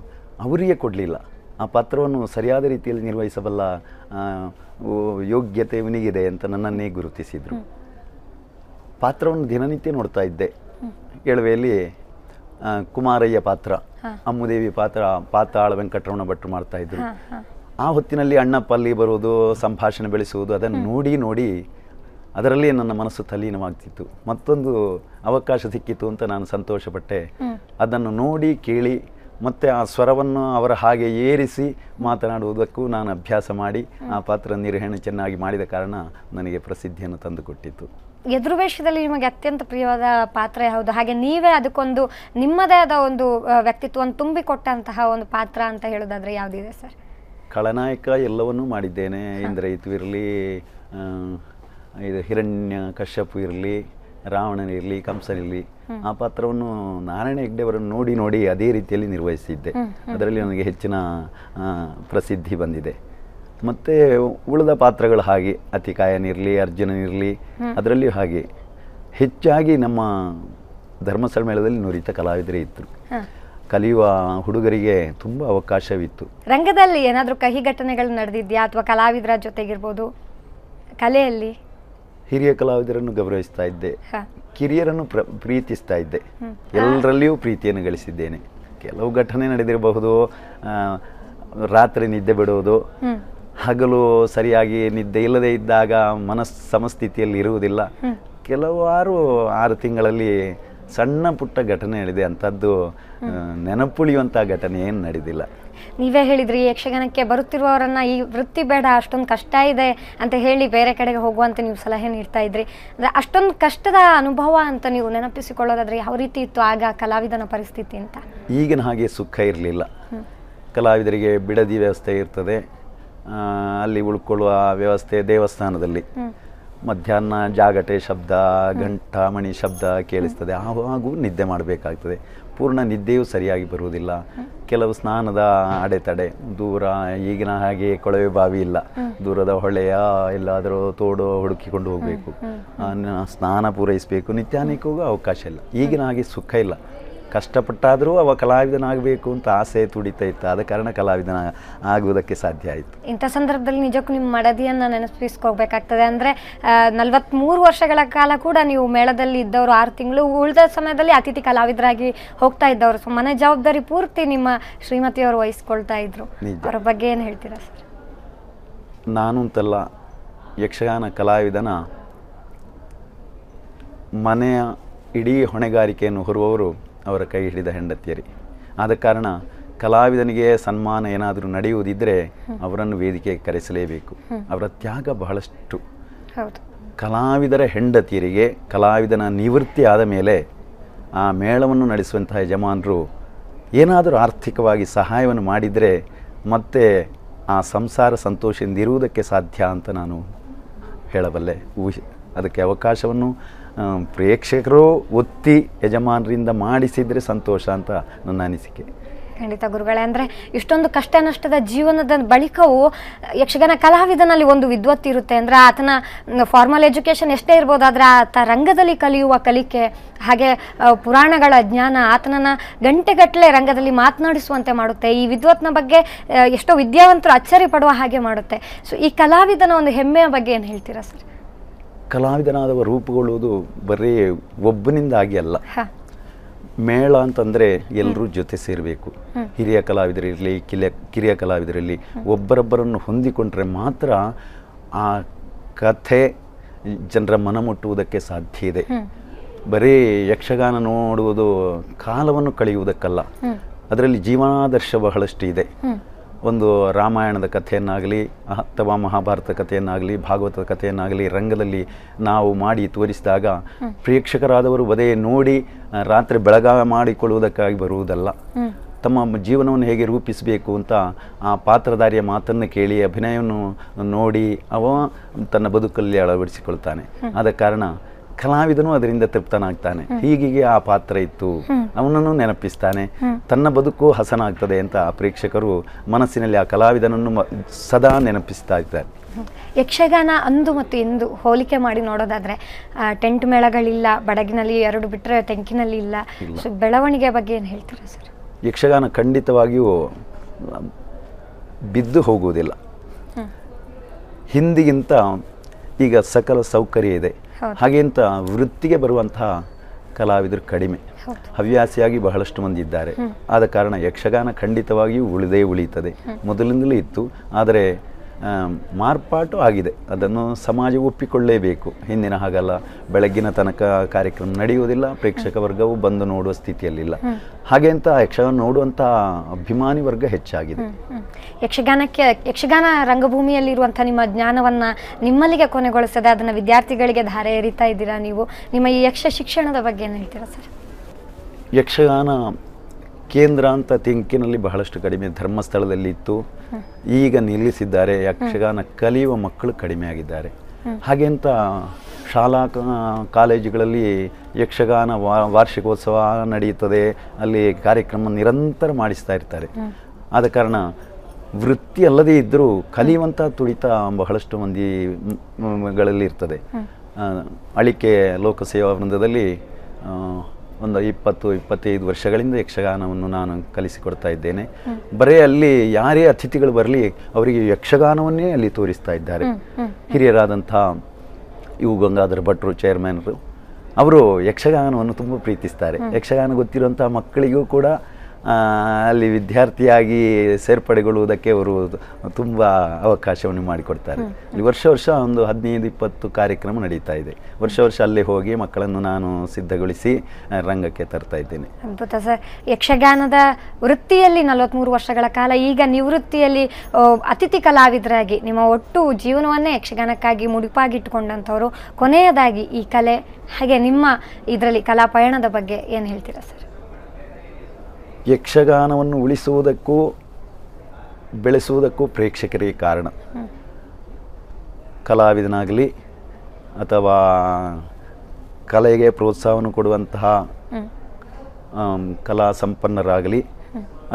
ಅವರಿಗೆ ಕೊಡಲಿಲ್ಲ ಆ ಪಾತ್ರವನ್ನು ಸರಿಯಾದ ರೀತಿಯಲ್ಲಿ ನಿರ್ವಹಿಸಬಲ್ಲ ಯೋಗ್ಯತೆ ಇವನಿಗಿದೆ ಅಂತ ನನ್ನನ್ನೇ ಗುರುತಿಸಿದರು ಪಾತ್ರವನ್ನು ದಿನನಿತ್ಯ ನೋಡ್ತಾ ಇದ್ದೆ ಎಳವೆಯಲ್ಲಿ ಕುಮಾರಯ್ಯ ಪಾತ್ರ ಅಮ್ಮುದೇವಿ ಪಾತ್ರ ಪಾತಾಳ ವೆಂಕಟರಮಣ ಭಟ್ರು ಮಾಡ್ತಾ ಇದ್ರು ಆ ಹೊತ್ತಿನಲ್ಲಿ ಅಣ್ಣಪ್ಪ ಬರುವುದು ಸಂಭಾಷಣೆ ಬೆಳೆಸುವುದು ಅದನ್ನು ನೋಡಿ ನೋಡಿ ಅದರಲ್ಲೇ ನನ್ನ ಮನಸ್ಸು ತಲೀನವಾಗ್ತಿತ್ತು ಮತ್ತೊಂದು ಅವಕಾಶ ಸಿಕ್ಕಿತು ಅಂತ ನಾನು ಸಂತೋಷಪಟ್ಟೆ ಅದನ್ನು ನೋಡಿ ಕೇಳಿ ಮತ್ತು ಆ ಸ್ವರವನ್ನು ಅವರ ಹಾಗೆ ಏರಿಸಿ ಮಾತನಾಡುವುದಕ್ಕೂ ನಾನು ಅಭ್ಯಾಸ ಮಾಡಿ ಆ ಪಾತ್ರ ನಿರ್ವಹಣೆ ಚೆನ್ನಾಗಿ ಮಾಡಿದ ಕಾರಣ ನನಗೆ ಪ್ರಸಿದ್ಧಿಯನ್ನು ತಂದುಕೊಟ್ಟಿತ್ತು ಎದುರು ವೇಷದಲ್ಲಿ ನಿಮಗೆ ಅತ್ಯಂತ ಪ್ರಿಯವಾದ ಪಾತ್ರ ಯಾವುದು ಹಾಗೆ ನೀವೇ ಅದಕ್ಕೊಂದು ನಿಮ್ಮದೇ ಆದ ಒಂದು ವ್ಯಕ್ತಿತ್ವವನ್ನು ತುಂಬಿಕೊಟ್ಟಂತಹ ಒಂದು ಪಾತ್ರ ಅಂತ ಹೇಳೋದಾದರೆ ಯಾವುದಿದೆ ಸರ್ ಖಳನಾಯಕ ಎಲ್ಲವನ್ನೂ ಮಾಡಿದ್ದೇನೆ ಇಂದ್ರ ಇತುವಿರಲಿ ಇದು ಹಿರಣ್ಯ ಕಶ್ಯಪು ಇರಲಿ ರಾವಣನಿರಲಿ ಕಂಸನಿರಲಿ ಆ ಪಾತ್ರವನ್ನು ನಾರಾಯಣ ಹೆಗ್ಡೆ ಅವರನ್ನು ನೋಡಿ ನೋಡಿ ಅದೇ ರೀತಿಯಲ್ಲಿ ನಿರ್ವಹಿಸಿದ್ದೆ ಅದರಲ್ಲಿ ನನಗೆ ಹೆಚ್ಚಿನ ಪ್ರಸಿದ್ಧಿ ಬಂದಿದೆ ಮತ್ತು ಉಳಿದ ಪಾತ್ರಗಳು ಹಾಗೆ ಅತಿಕಾಯನಿರಲಿ ಅರ್ಜುನನಿರಲಿ ಅದರಲ್ಲಿಯೂ ಹಾಗೆ ಹೆಚ್ಚಾಗಿ ನಮ್ಮ ಧರ್ಮಸ್ಥಳ ಮೇಳದಲ್ಲಿ ನುರಿತ ಕಲಾವಿದರೇ ಇತ್ತು ಕಲಿಯುವ ಹುಡುಗರಿಗೆ ತುಂಬ ಅವಕಾಶವಿತ್ತು ರಂಗದಲ್ಲಿ ಏನಾದರೂ ಕಹಿ ಘಟನೆಗಳು ನಡೆದಿದೆಯಾ ಅಥವಾ ಕಲಾವಿದರ ಜೊತೆಗಿರ್ಬೋದು ಕಲೆಯಲ್ಲಿ ಹಿರಿಯ ಕಲಾವಿದರನ್ನು ಗೌರವಿಸ್ತಾ ಇದ್ದೆ ಕಿರಿಯರನ್ನು ಪ್ರೀತಿಸ್ತಾ ಇದ್ದೆ ಎಲ್ಲರಲ್ಲಿಯೂ ಪ್ರೀತಿಯನ್ನು ಗಳಿಸಿದ್ದೇನೆ ಕೆಲವು ಘಟನೆ ನಡೆದಿರಬಹುದು ರಾತ್ರಿ ನಿದ್ದೆ ಬಿಡುವುದು ಹಗಲು ಸರಿಯಾಗಿ ನಿದ್ದೆ ಇಲ್ಲದೆ ಇದ್ದಾಗ ಮನಸ್ ಸಮಸ್ಥಿತಿಯಲ್ಲಿ ಇರುವುದಿಲ್ಲ ಕೆಲವಾರು ಆರು ತಿಂಗಳಲ್ಲಿ ಸಣ್ಣ ಪುಟ್ಟ ಘಟನೆ ಹೇಳಿದೆ ಅಂಥದ್ದು ನೆನಪುಳಿಯುವಂತಹ ಘಟನೆ ಏನು ನಡೆದಿಲ್ಲ ನೀವೇ ಹೇಳಿದ್ರಿ ಯಕ್ಷಗಾನಕ್ಕೆ ಬರುತ್ತಿರುವವರನ್ನ ಈ ವೃತ್ತಿ ಬೇಡ ಅಷ್ಟೊಂದು ಕಷ್ಟ ಇದೆ ಅಂತ ಹೇಳಿ ಬೇರೆ ಕಡೆಗೆ ಹೋಗುವಂತ ನೀವು ಸಲಹೆ ನೀಡ್ತಾ ಇದ್ರಿ ಅಂದ್ರೆ ಅಷ್ಟೊಂದು ಕಷ್ಟದ ಅನುಭವ ಅಂತ ನೀವು ನೆನಪಿಸಿಕೊಳ್ಳೋದಾದ್ರೆ ಯಾವ ರೀತಿ ಇತ್ತು ಆಗ ಕಲಾವಿದನ ಪರಿಸ್ಥಿತಿ ಅಂತ ಈಗಿನ ಹಾಗೆ ಸುಖ ಇರಲಿಲ್ಲ ಕಲಾವಿದರಿಗೆ ಬಿಡದಿ ವ್ಯವಸ್ಥೆ ಇರ್ತದೆ ಅಲ್ಲಿ ಉಳ್ಕೊಳ್ಳುವ ವ್ಯವಸ್ಥೆ ದೇವಸ್ಥಾನದಲ್ಲಿ ಮಧ್ಯಾಹ್ನ ಜಾಗಟೆ ಶಬ್ದ ಮಣಿ ಶಬ್ದ ಕೇಳಿಸ್ತದೆ ಆವಾಗೂ ನಿದ್ದೆ ಮಾಡಬೇಕಾಗ್ತದೆ ಪೂರ್ಣ ನಿದ್ದೆಯೂ ಸರಿಯಾಗಿ ಬರುವುದಿಲ್ಲ ಕೆಲವು ಸ್ನಾನದ ಅಡೆತಡೆ ದೂರ ಈಗಿನ ಹಾಗೆ ಕೊಳವೆ ಬಾವಿ ಇಲ್ಲ ದೂರದ ಹೊಳೆಯ ಎಲ್ಲಾದರೂ ತೋಡು ಹುಡುಕಿಕೊಂಡು ಹೋಗಬೇಕು ಸ್ನಾನ ಪೂರೈಸಬೇಕು ನಿತ್ಯಾನಿಗೂ ಅವಕಾಶ ಇಲ್ಲ ಈಗಿನ ಹಾಗೆ ಸುಖ ಇಲ್ಲ ಕಷ್ಟಪಟ್ಟಾದರೂ ಅವ ಕಲಾವಿದನಾಗಬೇಕು ಅಂತ ಆಸೆ ತುಡಿತಾ ಇತ್ತು ಆದ ಕಾರಣ ಕಲಾವಿದನ ಆಗುವುದಕ್ಕೆ ಸಾಧ್ಯ ಆಯಿತು ಇಂಥ ಸಂದರ್ಭದಲ್ಲಿ ನಿಜಕ್ಕೂ ನಿಮ್ಮ ಮಡದಿಯನ್ನು ನೆನಪಿಸ್ಕೋಬೇಕಾಗ್ತದೆ ಅಂದರೆ ನಲವತ್ತ್ಮೂರು ವರ್ಷಗಳ ಕಾಲ ಕೂಡ ನೀವು ಮೇಳದಲ್ಲಿ ಇದ್ದವರು ಆರು ತಿಂಗಳು ಉಳಿದ ಸಮಯದಲ್ಲಿ ಅತಿಥಿ ಕಲಾವಿದರಾಗಿ ಹೋಗ್ತಾ ಇದ್ದವರು ಸೊ ಮನೆ ಜವಾಬ್ದಾರಿ ಪೂರ್ತಿ ನಿಮ್ಮ ಶ್ರೀಮತಿಯವರು ವಹಿಸ್ಕೊಳ್ತಾ ಇದ್ರು ಅವರ ಬಗ್ಗೆ ಏನು ಹೇಳ್ತೀರಾ ಸರ್ ನಾನು ಅಂತಲ್ಲ ಯಕ್ಷಗಾನ ಕಲಾವಿದನ ಮನೆಯ ಇಡೀ ಹೊಣೆಗಾರಿಕೆಯನ್ನು ಹೊರುವವರು ಅವರ ಕೈ ಹಿಡಿದ ಹೆಂಡತಿಯರಿ ಆದ ಕಾರಣ ಕಲಾವಿದನಿಗೆ ಸನ್ಮಾನ ಏನಾದರೂ ನಡೆಯುವುದಿದ್ದರೆ ಅವರನ್ನು ವೇದಿಕೆಗೆ ಕರೆಸಲೇಬೇಕು ಅವರ ತ್ಯಾಗ ಬಹಳಷ್ಟು ಕಲಾವಿದರ ಹೆಂಡತಿಯರಿಗೆ ಕಲಾವಿದನ ನಿವೃತ್ತಿ ಆದ ಮೇಲೆ ಆ ಮೇಳವನ್ನು ನಡೆಸುವಂತಹ ಯಜಮಾನರು ಏನಾದರೂ ಆರ್ಥಿಕವಾಗಿ ಸಹಾಯವನ್ನು ಮಾಡಿದರೆ ಮತ್ತೆ ಆ ಸಂಸಾರ ಸಂತೋಷದಿಂದ ಇರುವುದಕ್ಕೆ ಸಾಧ್ಯ ಅಂತ ನಾನು ಹೇಳಬಲ್ಲೆ ಊಹಿ ಅದಕ್ಕೆ ಅವಕಾಶವನ್ನು ಪ್ರೇಕ್ಷಕರು ಒತ್ತಿ ಯಜಮಾನರಿಂದ ಮಾಡಿಸಿದರೆ ಸಂತೋಷ ಅಂತ ನನ್ನ ಅನಿಸಿಕೆ ಖಂಡಿತ ಗುರುಗಳೇ ಅಂದರೆ ಇಷ್ಟೊಂದು ಕಷ್ಟ ನಷ್ಟದ ಜೀವನದ ಬಳಿಕವೂ ಯಕ್ಷಗಾನ ಕಲಾವಿದನಲ್ಲಿ ಒಂದು ವಿದ್ವತ್ ಇರುತ್ತೆ ಅಂದರೆ ಆತನ ಫಾರ್ಮಲ್ ಎಜುಕೇಷನ್ ಎಷ್ಟೇ ಇರ್ಬೋದು ಆದರೆ ಆತ ರಂಗದಲ್ಲಿ ಕಲಿಯುವ ಕಲಿಕೆ ಹಾಗೆ ಪುರಾಣಗಳ ಜ್ಞಾನ ಆತನನ್ನು ಗಂಟೆಗಟ್ಟಲೆ ರಂಗದಲ್ಲಿ ಮಾತನಾಡಿಸುವಂತೆ ಮಾಡುತ್ತೆ ಈ ವಿದ್ವತ್ನ ಬಗ್ಗೆ ಎಷ್ಟೋ ವಿದ್ಯಾವಂತರು ಅಚ್ಚರಿ ಪಡುವ ಹಾಗೆ ಮಾಡುತ್ತೆ ಸೊ ಈ ಕಲಾವಿದನ ಒಂದು ಹೆಮ್ಮೆಯ ಬಗ್ಗೆ ಏನು ಹೇಳ್ತೀರಾ ಸರ್ ಕಲಾವಿದನಾದವ ರೂಪುಗೊಳ್ಳುವುದು ಬರೀ ಒಬ್ಬನಿಂದ ಆಗಿ ಅಲ್ಲ ಮೇಳ ಅಂತಂದರೆ ಎಲ್ಲರೂ ಜೊತೆ ಸೇರಬೇಕು ಹಿರಿಯ ಕಲಾವಿದರಿರಲಿ ಕಿಲೆ ಕಿರಿಯ ಕಲಾವಿದರಲ್ಲಿ ಒಬ್ಬರೊಬ್ಬರನ್ನು ಹೊಂದಿಕೊಂಡ್ರೆ ಮಾತ್ರ ಆ ಕಥೆ ಜನರ ಮನ ಮುಟ್ಟುವುದಕ್ಕೆ ಸಾಧ್ಯ ಇದೆ ಬರೀ ಯಕ್ಷಗಾನ ನೋಡುವುದು ಕಾಲವನ್ನು ಕಳೆಯುವುದಕ್ಕಲ್ಲ ಅದರಲ್ಲಿ ಜೀವನಾದರ್ಶ ಬಹಳಷ್ಟು ಇದೆ ಒಂದು ರಾಮಾಯಣದ ಕಥೆಯನ್ನಾಗಲಿ ಅಥವಾ ಮಹಾಭಾರತ ಕಥೆಯನ್ನಾಗಲಿ ಭಾಗವತದ ಕಥೆಯನ್ನಾಗಲಿ ರಂಗದಲ್ಲಿ ನಾವು ಮಾಡಿ ತೋರಿಸಿದಾಗ ಪ್ರೇಕ್ಷಕರಾದವರು ಬದೇ ನೋಡಿ ರಾತ್ರಿ ಬೆಳಗ ಮಾಡಿಕೊಳ್ಳುವುದಕ್ಕಾಗಿ ಬರುವುದಲ್ಲ ತಮ್ಮ ಜೀವನವನ್ನು ಹೇಗೆ ರೂಪಿಸಬೇಕು ಅಂತ ಆ ಪಾತ್ರಧಾರಿಯ ಮಾತನ್ನು ಕೇಳಿ ಅಭಿನಯವನ್ನು ನೋಡಿ ಅವ ತನ್ನ ಬದುಕಲ್ಲಿ ಅಳವಡಿಸಿಕೊಳ್ತಾನೆ ಆದ ಕಾರಣ ಕಲಾವಿದನು ಅದರಿಂದ ತೃಪ್ತನಾಗ್ತಾನೆ ಹೀಗೆ ಆ ಪಾತ್ರ ಇತ್ತು ಅವನನ್ನು ನೆನಪಿಸ್ತಾನೆ ತನ್ನ ಬದುಕು ಹಸನಾಗ್ತದೆ ಅಂತ ಆ ಪ್ರೇಕ್ಷಕರು ಮನಸ್ಸಿನಲ್ಲಿ ಆ ಕಲಾವಿದನನ್ನು ಸದಾ ನೆನಪಿಸ್ತಾ ಇದ್ದಾರೆ ಯಕ್ಷಗಾನ ಅಂದು ಮತ್ತು ಇಂದು ಹೋಲಿಕೆ ಮಾಡಿ ನೋಡೋದಾದ್ರೆ ಟೆಂಟ್ ಮೇಳಗಳಿಲ್ಲ ಬಡಗಿನಲ್ಲಿ ಎರಡು ಬಿಟ್ಟರೆ ತೆಂಕಿನಲ್ಲಿ ಇಲ್ಲ ಬೆಳವಣಿಗೆ ಬಗ್ಗೆ ಏನು ಹೇಳ್ತೀರಾ ಸರ್ ಯಕ್ಷಗಾನ ಖಂಡಿತವಾಗಿಯೂ ಬಿದ್ದು ಹೋಗುವುದಿಲ್ಲ ಹಿಂದಿಗಿಂತ ಈಗ ಸಕಲ ಸೌಕರ್ಯ ಇದೆ ಹಾಗೆಂತ ವೃತ್ತಿಗೆ ಬರುವಂತಹ ಕಲಾವಿದರು ಕಡಿಮೆ ಹವ್ಯಾಸಿಯಾಗಿ ಬಹಳಷ್ಟು ಮಂದಿ ಇದ್ದಾರೆ ಆದ ಕಾರಣ ಯಕ್ಷಗಾನ ಖಂಡಿತವಾಗಿಯೂ ಉಳಿದೇ ಉಳಿಯುತ್ತದೆ ಮೊದಲಿಂದಲೂ ಇತ್ತು ಆದರೆ ಮಾರ್ಪಾಟು ಆಗಿದೆ ಅದನ್ನು ಸಮಾಜ ಒಪ್ಪಿಕೊಳ್ಳೇಬೇಕು ಹಿಂದಿನ ಹಾಗಲ್ಲ ಬೆಳಗ್ಗಿನ ತನಕ ಕಾರ್ಯಕ್ರಮ ನಡೆಯುವುದಿಲ್ಲ ಪ್ರೇಕ್ಷಕ ವರ್ಗವು ಬಂದು ನೋಡುವ ಸ್ಥಿತಿಯಲ್ಲಿಲ್ಲ ಹಾಗೆ ಅಂತ ಯಕ್ಷಗಾನ ನೋಡುವಂಥ ಅಭಿಮಾನಿ ವರ್ಗ ಹೆಚ್ಚಾಗಿದೆ ಯಕ್ಷಗಾನಕ್ಕೆ ಯಕ್ಷಗಾನ ರಂಗಭೂಮಿಯಲ್ಲಿರುವಂಥ ನಿಮ್ಮ ಜ್ಞಾನವನ್ನ ನಿಮ್ಮಲ್ಲಿಗೆ ಕೊನೆಗೊಳಿಸದೆ ಅದನ್ನು ವಿದ್ಯಾರ್ಥಿಗಳಿಗೆ ಧಾರೆ ಎರಿತಾ ಇದ್ದೀರಾ ನೀವು ನಿಮ್ಮ ಈ ಯಕ್ಷ ಶಿಕ್ಷಣದ ಬಗ್ಗೆ ಏನು ಹೇಳ್ತೀರಾ ಸರ್ ಯಕ್ಷಗಾನ ಕೇಂದ್ರ ಅಂತ ತಿಂಕಿನಲ್ಲಿ ಬಹಳಷ್ಟು ಕಡಿಮೆ ಧರ್ಮಸ್ಥಳದಲ್ಲಿ ಇತ್ತು ಈಗ ನಿಲ್ಲಿಸಿದ್ದಾರೆ ಯಕ್ಷಗಾನ ಕಲಿಯುವ ಮಕ್ಕಳು ಕಡಿಮೆ ಆಗಿದ್ದಾರೆ ಹಾಗೆಂತ ಶಾಲಾ ಕಾಲೇಜುಗಳಲ್ಲಿ ಯಕ್ಷಗಾನ ವಾರ್ಷಿಕೋತ್ಸವ ನಡೆಯುತ್ತದೆ ಅಲ್ಲಿ ಕಾರ್ಯಕ್ರಮ ನಿರಂತರ ಮಾಡಿಸ್ತಾ ಇರ್ತಾರೆ ಆದ ಕಾರಣ ವೃತ್ತಿ ಅಲ್ಲದೇ ಇದ್ದರೂ ಕಲಿಯುವಂಥ ತುಡಿತ ಬಹಳಷ್ಟು ಮಂದಿಗಳಲ್ಲಿ ಇರ್ತದೆ ಅಳಿಕೆ ಲೋಕಸೇವಾ ವೃಂದದಲ್ಲಿ ಒಂದು ಇಪ್ಪತ್ತು ಇಪ್ಪತ್ತೈದು ವರ್ಷಗಳಿಂದ ಯಕ್ಷಗಾನವನ್ನು ನಾನು ಕಲಿಸಿಕೊಡ್ತಾ ಇದ್ದೇನೆ ಬರೀ ಅಲ್ಲಿ ಯಾರೇ ಅತಿಥಿಗಳು ಬರಲಿ ಅವರಿಗೆ ಯಕ್ಷಗಾನವನ್ನೇ ಅಲ್ಲಿ ತೋರಿಸ್ತಾ ಇದ್ದಾರೆ ಹಿರಿಯರಾದಂಥ ಇವು ಗಂಗಾಧರ ಭಟ್ರು ಚೇರ್ಮನ್ರು ಅವರು ಯಕ್ಷಗಾನವನ್ನು ತುಂಬ ಪ್ರೀತಿಸ್ತಾರೆ ಯಕ್ಷಗಾನ ಗೊತ್ತಿರುವಂಥ ಮಕ್ಕಳಿಗೂ ಕೂಡ ಅಲ್ಲಿ ವಿದ್ಯಾರ್ಥಿಯಾಗಿ ಸೇರ್ಪಡೆಗೊಳ್ಳುವುದಕ್ಕೆ ಅವರು ತುಂಬ ಅವಕಾಶವನ್ನು ಮಾಡಿಕೊಡ್ತಾರೆ ಇಲ್ಲಿ ವರ್ಷ ವರ್ಷ ಒಂದು ಹದಿನೈದು ಇಪ್ಪತ್ತು ಕಾರ್ಯಕ್ರಮ ನಡೀತಾ ಇದೆ ವರ್ಷ ವರ್ಷ ಅಲ್ಲಿ ಹೋಗಿ ಮಕ್ಕಳನ್ನು ನಾನು ಸಿದ್ಧಗೊಳಿಸಿ ರಂಗಕ್ಕೆ ತರ್ತಾ ಇದ್ದೇನೆ ಅದ್ಭುತ ಸರ್ ಯಕ್ಷಗಾನದ ವೃತ್ತಿಯಲ್ಲಿ ನಲವತ್ತ್ಮೂರು ವರ್ಷಗಳ ಕಾಲ ಈಗ ನಿವೃತ್ತಿಯಲ್ಲಿ ಅತಿಥಿ ಕಲಾವಿದರಾಗಿ ನಿಮ್ಮ ಒಟ್ಟು ಜೀವನವನ್ನೇ ಯಕ್ಷಗಾನಕ್ಕಾಗಿ ಮುಡುಪಾಗಿಟ್ಟುಕೊಂಡಂಥವರು ಕೊನೆಯದಾಗಿ ಈ ಕಲೆ ಹಾಗೆ ನಿಮ್ಮ ಇದರಲ್ಲಿ ಕಲಾಪಯಣದ ಬಗ್ಗೆ ಏನು ಹೇಳ್ತೀರಾ ಸರ್ ಯಕ್ಷಗಾನವನ್ನು ಉಳಿಸುವುದಕ್ಕೂ ಬೆಳೆಸುವುದಕ್ಕೂ ಪ್ರೇಕ್ಷಕರೇ ಕಾರಣ ಕಲಾವಿದನಾಗಲಿ ಅಥವಾ ಕಲೆಗೆ ಪ್ರೋತ್ಸಾಹವನ್ನು ಕೊಡುವಂತಹ ಕಲಾ ಸಂಪನ್ನರಾಗಲಿ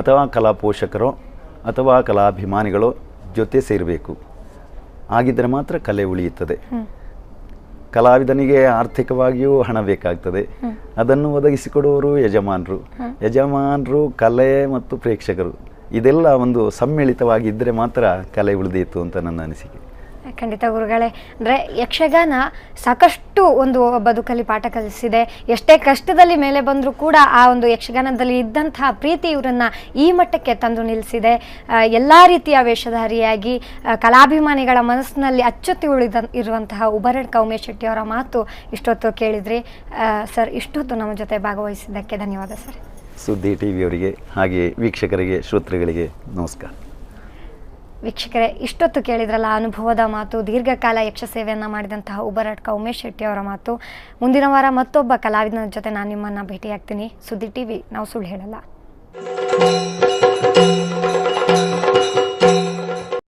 ಅಥವಾ ಕಲಾ ಪೋಷಕರು ಅಥವಾ ಕಲಾಭಿಮಾನಿಗಳು ಜೊತೆ ಸೇರಬೇಕು ಆಗಿದ್ದರೆ ಮಾತ್ರ ಕಲೆ ಉಳಿಯುತ್ತದೆ ಕಲಾವಿದನಿಗೆ ಆರ್ಥಿಕವಾಗಿಯೂ ಹಣ ಬೇಕಾಗ್ತದೆ ಅದನ್ನು ಒದಗಿಸಿಕೊಡುವವರು ಯಜಮಾನರು ಯಜಮಾನರು ಕಲೆ ಮತ್ತು ಪ್ರೇಕ್ಷಕರು ಇದೆಲ್ಲ ಒಂದು ಇದ್ರೆ ಮಾತ್ರ ಕಲೆ ಉಳಿದಿತ್ತು ಅಂತ ನನ್ನ ಅನಿಸಿಕೆ ಖಂಡಿತ ಗುರುಗಳೇ ಅಂದರೆ ಯಕ್ಷಗಾನ ಸಾಕಷ್ಟು ಒಂದು ಬದುಕಲ್ಲಿ ಪಾಠ ಕಲಿಸಿದೆ ಎಷ್ಟೇ ಕಷ್ಟದಲ್ಲಿ ಮೇಲೆ ಬಂದರೂ ಕೂಡ ಆ ಒಂದು ಯಕ್ಷಗಾನದಲ್ಲಿ ಇದ್ದಂತಹ ಪ್ರೀತಿ ಇವರನ್ನು ಈ ಮಟ್ಟಕ್ಕೆ ತಂದು ನಿಲ್ಲಿಸಿದೆ ಎಲ್ಲ ರೀತಿಯ ವೇಷಧಾರಿಯಾಗಿ ಕಲಾಭಿಮಾನಿಗಳ ಮನಸ್ಸಿನಲ್ಲಿ ಅಚ್ಚೊತ್ತಿ ಉಳಿದ ಇರುವಂತಹ ಉಬರಡ್ಕ ಕೌಮೇಶ್ ಶೆಟ್ಟಿ ಅವರ ಮಾತು ಇಷ್ಟೊತ್ತು ಕೇಳಿದ್ರಿ ಸರ್ ಇಷ್ಟೊತ್ತು ನಮ್ಮ ಜೊತೆ ಭಾಗವಹಿಸಿದ್ದಕ್ಕೆ ಧನ್ಯವಾದ ಸರ್ ಸುದ್ದಿ ಟಿ ವಿಯವರಿಗೆ ವೀಕ್ಷಕರಿಗೆ ಶ್ರೋತೃಗಳಿಗೆ ನಮಸ್ಕಾರ ವೀಕ್ಷಕರೇ ಇಷ್ಟೊತ್ತು ಕೇಳಿದ್ರಲ್ಲ ಅನುಭವದ ಮಾತು ದೀರ್ಘಕಾಲ ಯಕ್ಷ ಸೇವೆಯನ್ನು ಮಾಡಿದಂತಹ ಉಬರಟ್ಕ ಉಮೇಶ್ ಶೆಟ್ಟಿ ಅವರ ಮಾತು ಮುಂದಿನ ವಾರ ಮತ್ತೊಬ್ಬ ಕಲಾವಿದನ ಜೊತೆ ನಾನು ನಿಮ್ಮನ್ನು ಭೇಟಿಯಾಗ್ತೀನಿ ಸುದ್ದಿ ಟಿವಿ ನಾವು ಸುಳ್ಳು ಹೇಳಲ್ಲ